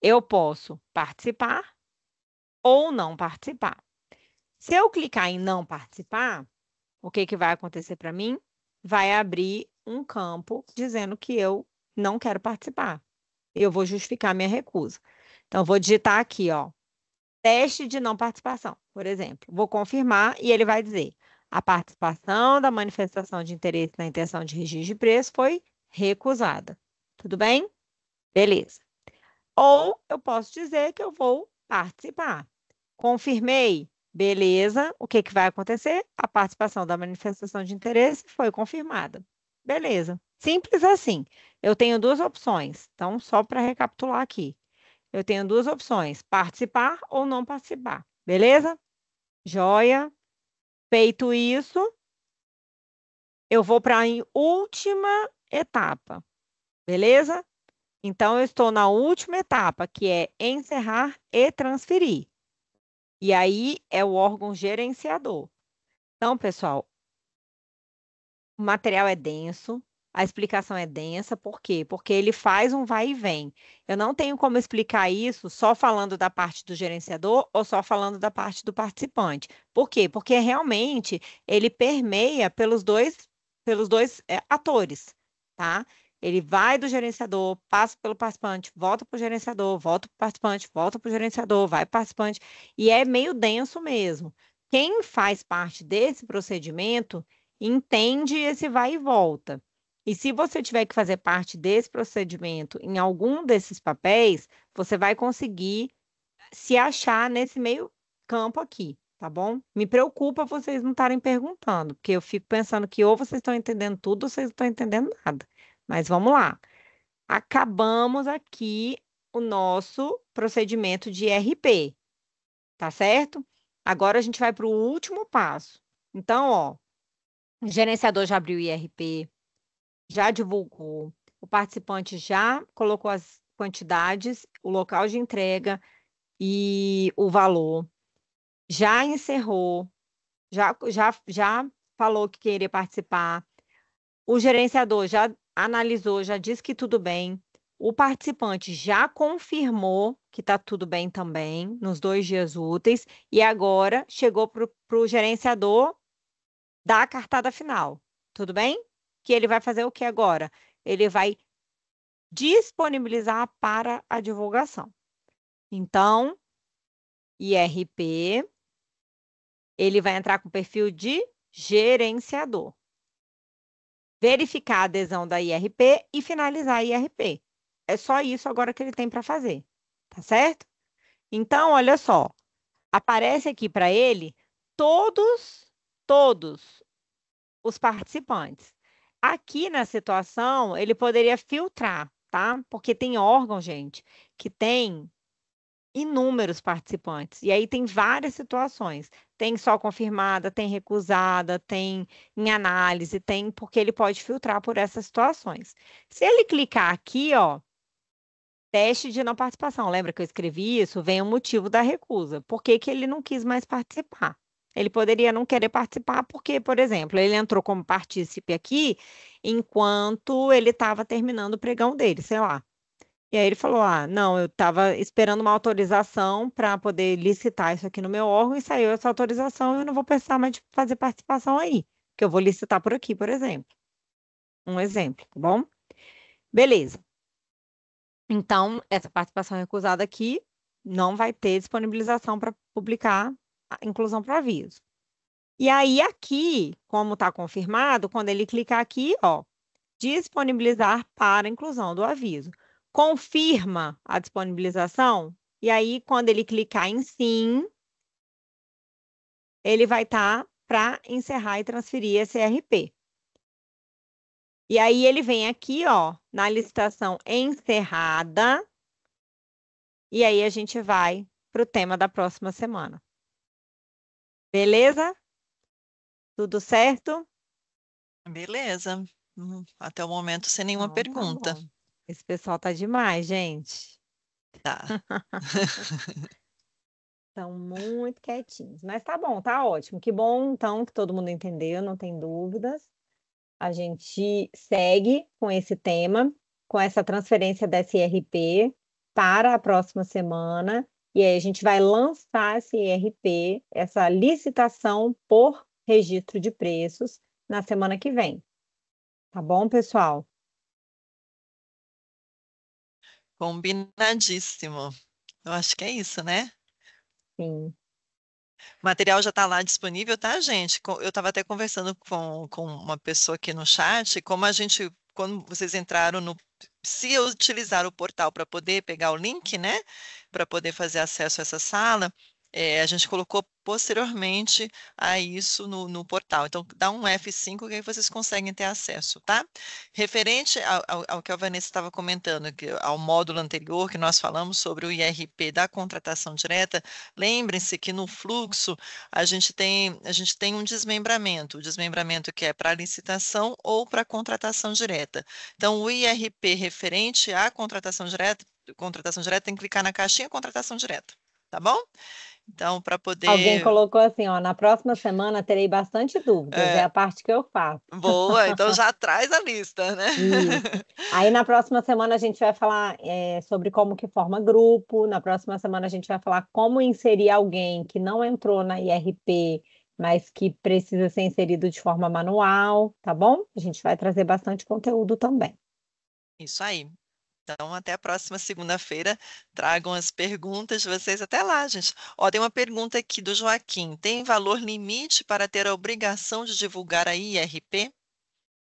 Eu posso participar ou não participar. Se eu clicar em não participar, o que, que vai acontecer para mim? Vai abrir um campo dizendo que eu não quero participar eu vou justificar minha recusa. Então, vou digitar aqui, ó, teste de não participação, por exemplo. Vou confirmar e ele vai dizer: a participação da manifestação de interesse na intenção de registro de preço foi recusada. Tudo bem? Beleza. Ou eu posso dizer que eu vou participar. Confirmei, beleza. O que, que vai acontecer? A participação da manifestação de interesse foi confirmada. Beleza. Simples assim. Eu tenho duas opções. Então, só para recapitular aqui. Eu tenho duas opções: participar ou não participar. Beleza? Joia. Feito isso, eu vou para a última etapa. Beleza? Então, eu estou na última etapa, que é encerrar e transferir. E aí é o órgão gerenciador. Então, pessoal, o material é denso, a explicação é densa, por quê? Porque ele faz um vai e vem. Eu não tenho como explicar isso só falando da parte do gerenciador ou só falando da parte do participante. Por quê? Porque realmente ele permeia pelos dois, pelos dois é, atores, tá? Ele vai do gerenciador, passa pelo participante, volta para o gerenciador, volta para o participante, volta para o gerenciador, vai para o participante. E é meio denso mesmo. Quem faz parte desse procedimento entende esse vai e volta. E se você tiver que fazer parte desse procedimento em algum desses papéis, você vai conseguir eh, se achar nesse meio campo aqui, tá bom? Me preocupa vocês não estarem perguntando, porque eu fico pensando que ou vocês estão entendendo tudo ou vocês não estão entendendo nada. Mas vamos lá. Acabamos aqui o nosso procedimento de RP, tá certo? Agora a gente vai para o último passo. Então, ó, o gerenciador já abriu o IRP, já divulgou, o participante já colocou as quantidades, o local de entrega e o valor, já encerrou, já, já, já falou que queria participar, o gerenciador já analisou, já disse que tudo bem, o participante já confirmou que está tudo bem também, nos dois dias úteis, e agora chegou para o gerenciador dar a cartada final. Tudo bem? que ele vai fazer o que agora? Ele vai disponibilizar para a divulgação. Então, IRP, ele vai entrar com o perfil de gerenciador. Verificar a adesão da IRP e finalizar a IRP. É só isso agora que ele tem para fazer, tá certo? Então, olha só, aparece aqui para ele todos, todos os participantes. Aqui na situação, ele poderia filtrar, tá? Porque tem órgão, gente, que tem inúmeros participantes. E aí tem várias situações. Tem só confirmada, tem recusada, tem em análise, tem porque ele pode filtrar por essas situações. Se ele clicar aqui, ó, teste de não participação. Lembra que eu escrevi isso? Vem o motivo da recusa. Por que, que ele não quis mais participar? Ele poderia não querer participar porque, por exemplo, ele entrou como partícipe aqui enquanto ele estava terminando o pregão dele, sei lá. E aí ele falou: Ah, não, eu estava esperando uma autorização para poder licitar isso aqui no meu órgão e saiu essa autorização, eu não vou pensar mais de fazer participação aí, que eu vou licitar por aqui, por exemplo. Um exemplo, tá bom? Beleza. Então, essa participação recusada aqui não vai ter disponibilização para publicar inclusão para aviso. E aí, aqui, como está confirmado, quando ele clicar aqui, ó, disponibilizar para inclusão do aviso. Confirma a disponibilização, e aí, quando ele clicar em sim, ele vai estar tá para encerrar e transferir esse RP. E aí, ele vem aqui, ó, na licitação encerrada, e aí a gente vai para o tema da próxima semana. Beleza? Tudo certo? Beleza. Hum, até o momento sem nenhuma então, tá pergunta. Tá Esse pessoal tá demais, gente. Tá. Estão muito quietinhos. Mas tá bom, tá ótimo. Que bom, então, que todo mundo entendeu, não tem dúvidas. A gente segue com esse tema, com essa transferência da SRP para a próxima semana. E aí a gente vai lançar esse IRP, essa licitação por registro de preços, na semana que vem. Tá bom, pessoal? Combinadíssimo. Eu acho que é isso, né? Sim. O material já está lá disponível, tá, gente? Eu estava até conversando com, com uma pessoa aqui no chat, como a gente, quando vocês entraram no. Se eu utilizar o portal para poder pegar o link, né? para poder fazer acesso a essa sala, é, a gente colocou posteriormente a isso no, no, portal. Então, dá um F5 que aí vocês conseguem ter acesso, tá? Referente ao, ao, ao que a Vanessa estava comentando, que, ao módulo anterior que nós falamos sobre o IRP da contratação direta, lembrem-se que no fluxo a gente tem, a gente tem um desmembramento, o desmembramento que é para licitação ou para contratação direta. Então, o IRP referente à contratação direta contratação direta, tem que clicar na caixinha contratação direta, tá bom? Então, para poder. Alguém colocou assim, ó, na próxima semana terei bastante dúvidas, é, é a parte que eu faço. Boa, então já traz a lista, né? Isso. Aí na próxima semana a gente vai falar é, sobre como que forma grupo, na próxima semana a gente vai falar como inserir alguém que não entrou na IRP, mas que precisa ser inserido de forma manual, tá bom? A gente vai trazer bastante conteúdo também. Isso aí. Então, até a próxima segunda-feira, tragam as perguntas de vocês até lá, gente. Ó, tem uma pergunta aqui do Joaquim. Tem valor limite para ter a obrigação de divulgar a IRP?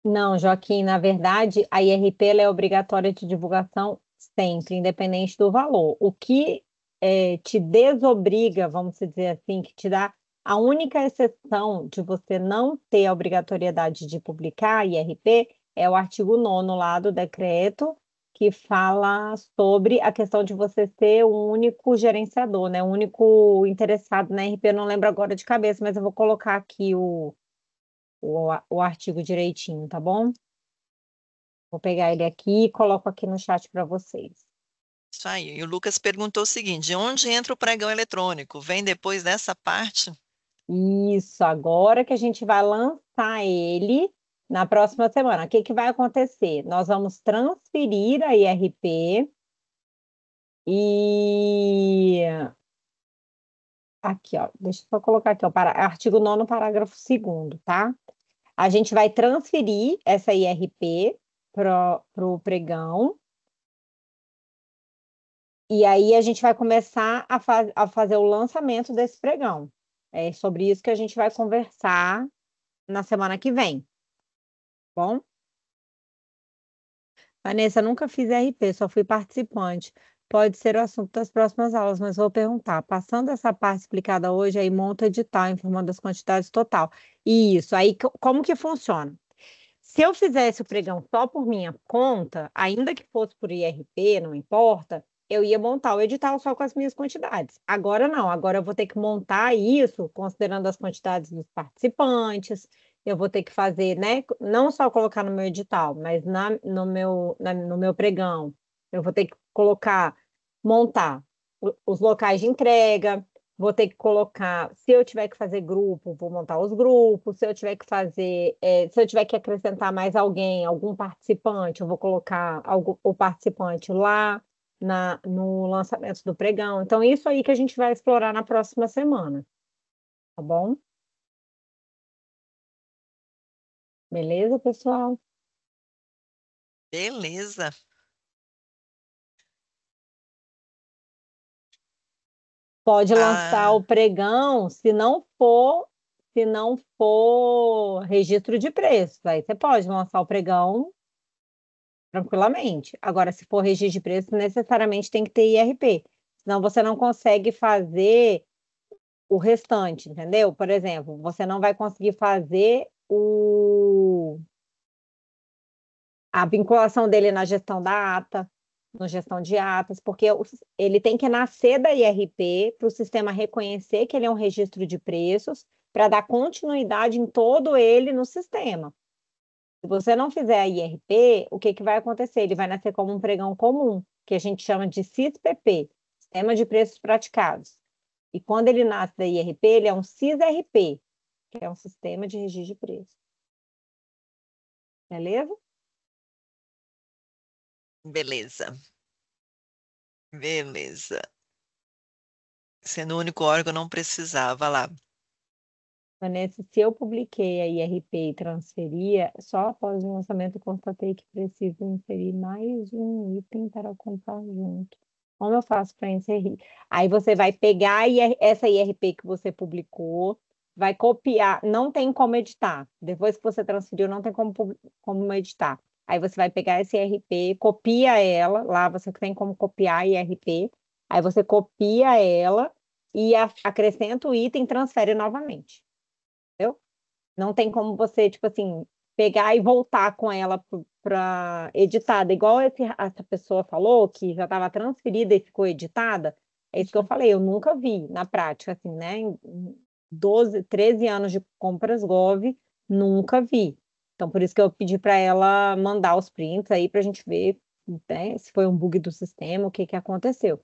Não, Joaquim, na verdade, a IRP é obrigatória de divulgação sempre, independente do valor. O que é, te desobriga, vamos dizer assim, que te dá a única exceção de você não ter a obrigatoriedade de publicar a IRP é o artigo 9 lá do decreto que fala sobre a questão de você ser o único gerenciador, né? O único interessado na RP. Eu não lembro agora de cabeça, mas eu vou colocar aqui o, o, o artigo direitinho, tá bom? Vou pegar ele aqui e coloco aqui no chat para vocês. Isso aí. E o Lucas perguntou o seguinte: de onde entra o pregão eletrônico? Vem depois dessa parte? Isso, agora que a gente vai lançar ele, na próxima semana. O que, que vai acontecer? Nós vamos transferir a IRP e. Aqui, ó, deixa eu colocar aqui, ó, para, artigo 9, parágrafo 2, tá? A gente vai transferir essa IRP para o pregão. E aí a gente vai começar a, a fazer o lançamento desse pregão. É sobre isso que a gente vai conversar na semana que vem bom? Vanessa, nunca fiz RP, só fui participante. Pode ser o assunto das próximas aulas, mas vou perguntar. Passando essa parte explicada hoje, aí monta edital, informando as quantidades total. E isso, aí como que funciona? Se eu fizesse o pregão só por minha conta, ainda que fosse por IRP, não importa, eu ia montar o edital só com as minhas quantidades. Agora não, agora eu vou ter que montar isso considerando as quantidades dos participantes, eu vou ter que fazer, né? Não só colocar no meu edital, mas na, no, meu, na, no meu pregão. Eu vou ter que colocar, montar os locais de entrega, vou ter que colocar, se eu tiver que fazer grupo, vou montar os grupos, se eu tiver que fazer, é, se eu tiver que acrescentar mais alguém, algum participante, eu vou colocar o participante lá na, no lançamento do pregão. Então, isso aí que a gente vai explorar na próxima semana. Tá bom? Beleza, pessoal? Beleza. Pode ah. lançar ah. o pregão se não for se não for registro de preços. Aí você pode lançar o pregão tranquilamente. Agora, se for registro de preços, necessariamente tem que ter IRP. Senão você não consegue fazer o restante, entendeu? Por exemplo, você não vai conseguir fazer o, a vinculação dele na gestão da ata, na gestão de atas, porque ele tem que nascer da IRP para o sistema reconhecer que ele é um registro de preços para dar continuidade em todo ele no sistema. Se você não fizer a IRP, o que, que vai acontecer? Ele vai nascer como um pregão comum, que a gente chama de CISPP, Sistema de Preços Praticados. E quando ele nasce da IRP, ele é um CISRP, que é um sistema de registro de preço. Beleza? Beleza. Beleza. Sendo o único órgão, não precisava lá. Vanessa, se eu publiquei a IRP e transferia, só após o lançamento constatei que preciso inserir mais um item para comprar junto. Como eu faço para inserir? Aí você vai pegar essa IRP que você publicou, vai copiar, não tem como editar. Depois que você transferiu, não tem como, como editar. Aí você vai pegar esse IRP, copia ela, lá você tem como copiar IRP, aí você copia ela e a, acrescenta o item e transfere novamente. Entendeu? Não tem como você, tipo assim, pegar e voltar com ela para editada. Igual esse, essa pessoa falou, que já estava transferida e ficou editada, é isso que eu uhum. falei, eu nunca vi na prática, assim, né? 12, 13 anos de compras Gov, nunca vi. Então, por isso que eu pedi para ela mandar os prints aí para a gente ver né, se foi um bug do sistema, o que, que aconteceu.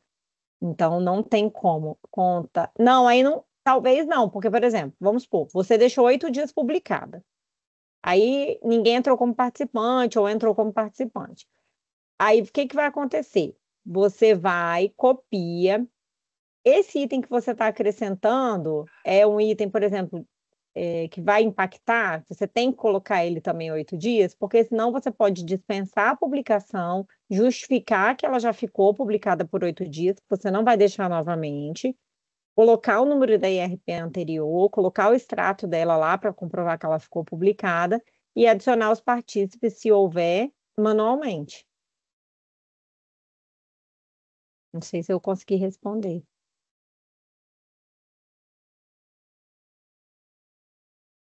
Então, não tem como. Conta. Não, aí não. Talvez não, porque, por exemplo, vamos supor, você deixou oito dias publicada. Aí ninguém entrou como participante ou entrou como participante. Aí o que, que vai acontecer? Você vai, copia, esse item que você está acrescentando é um item, por exemplo, é, que vai impactar, você tem que colocar ele também oito dias, porque senão você pode dispensar a publicação, justificar que ela já ficou publicada por oito dias, que você não vai deixar novamente, colocar o número da IRP anterior, colocar o extrato dela lá para comprovar que ela ficou publicada e adicionar os partícipes, se houver, manualmente. Não sei se eu consegui responder.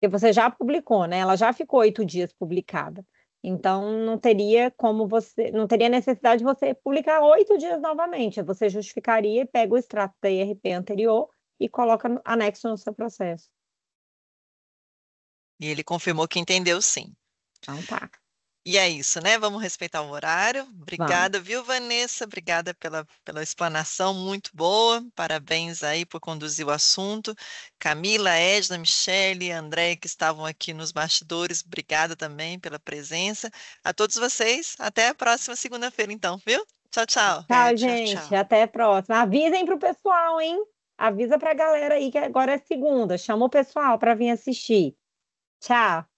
porque você já publicou, né? Ela já ficou oito dias publicada. Então não teria como você, não teria necessidade de você publicar oito dias novamente. Você justificaria e pega o extrato da IRP anterior e coloca anexo no seu processo. E ele confirmou que entendeu sim. Então tá. E é isso, né? Vamos respeitar o horário. Obrigada, Vamos. viu, Vanessa? Obrigada pela, pela explanação muito boa. Parabéns aí por conduzir o assunto. Camila, Edna, Michele, André, que estavam aqui nos bastidores, obrigada também pela presença. A todos vocês, até a próxima segunda-feira, então, viu? Tchau, tchau. Tchau, é, gente. Tchau, Até a próxima. Avisem o pessoal, hein? Avisa para a galera aí que agora é segunda. Chama o pessoal para vir assistir. Tchau.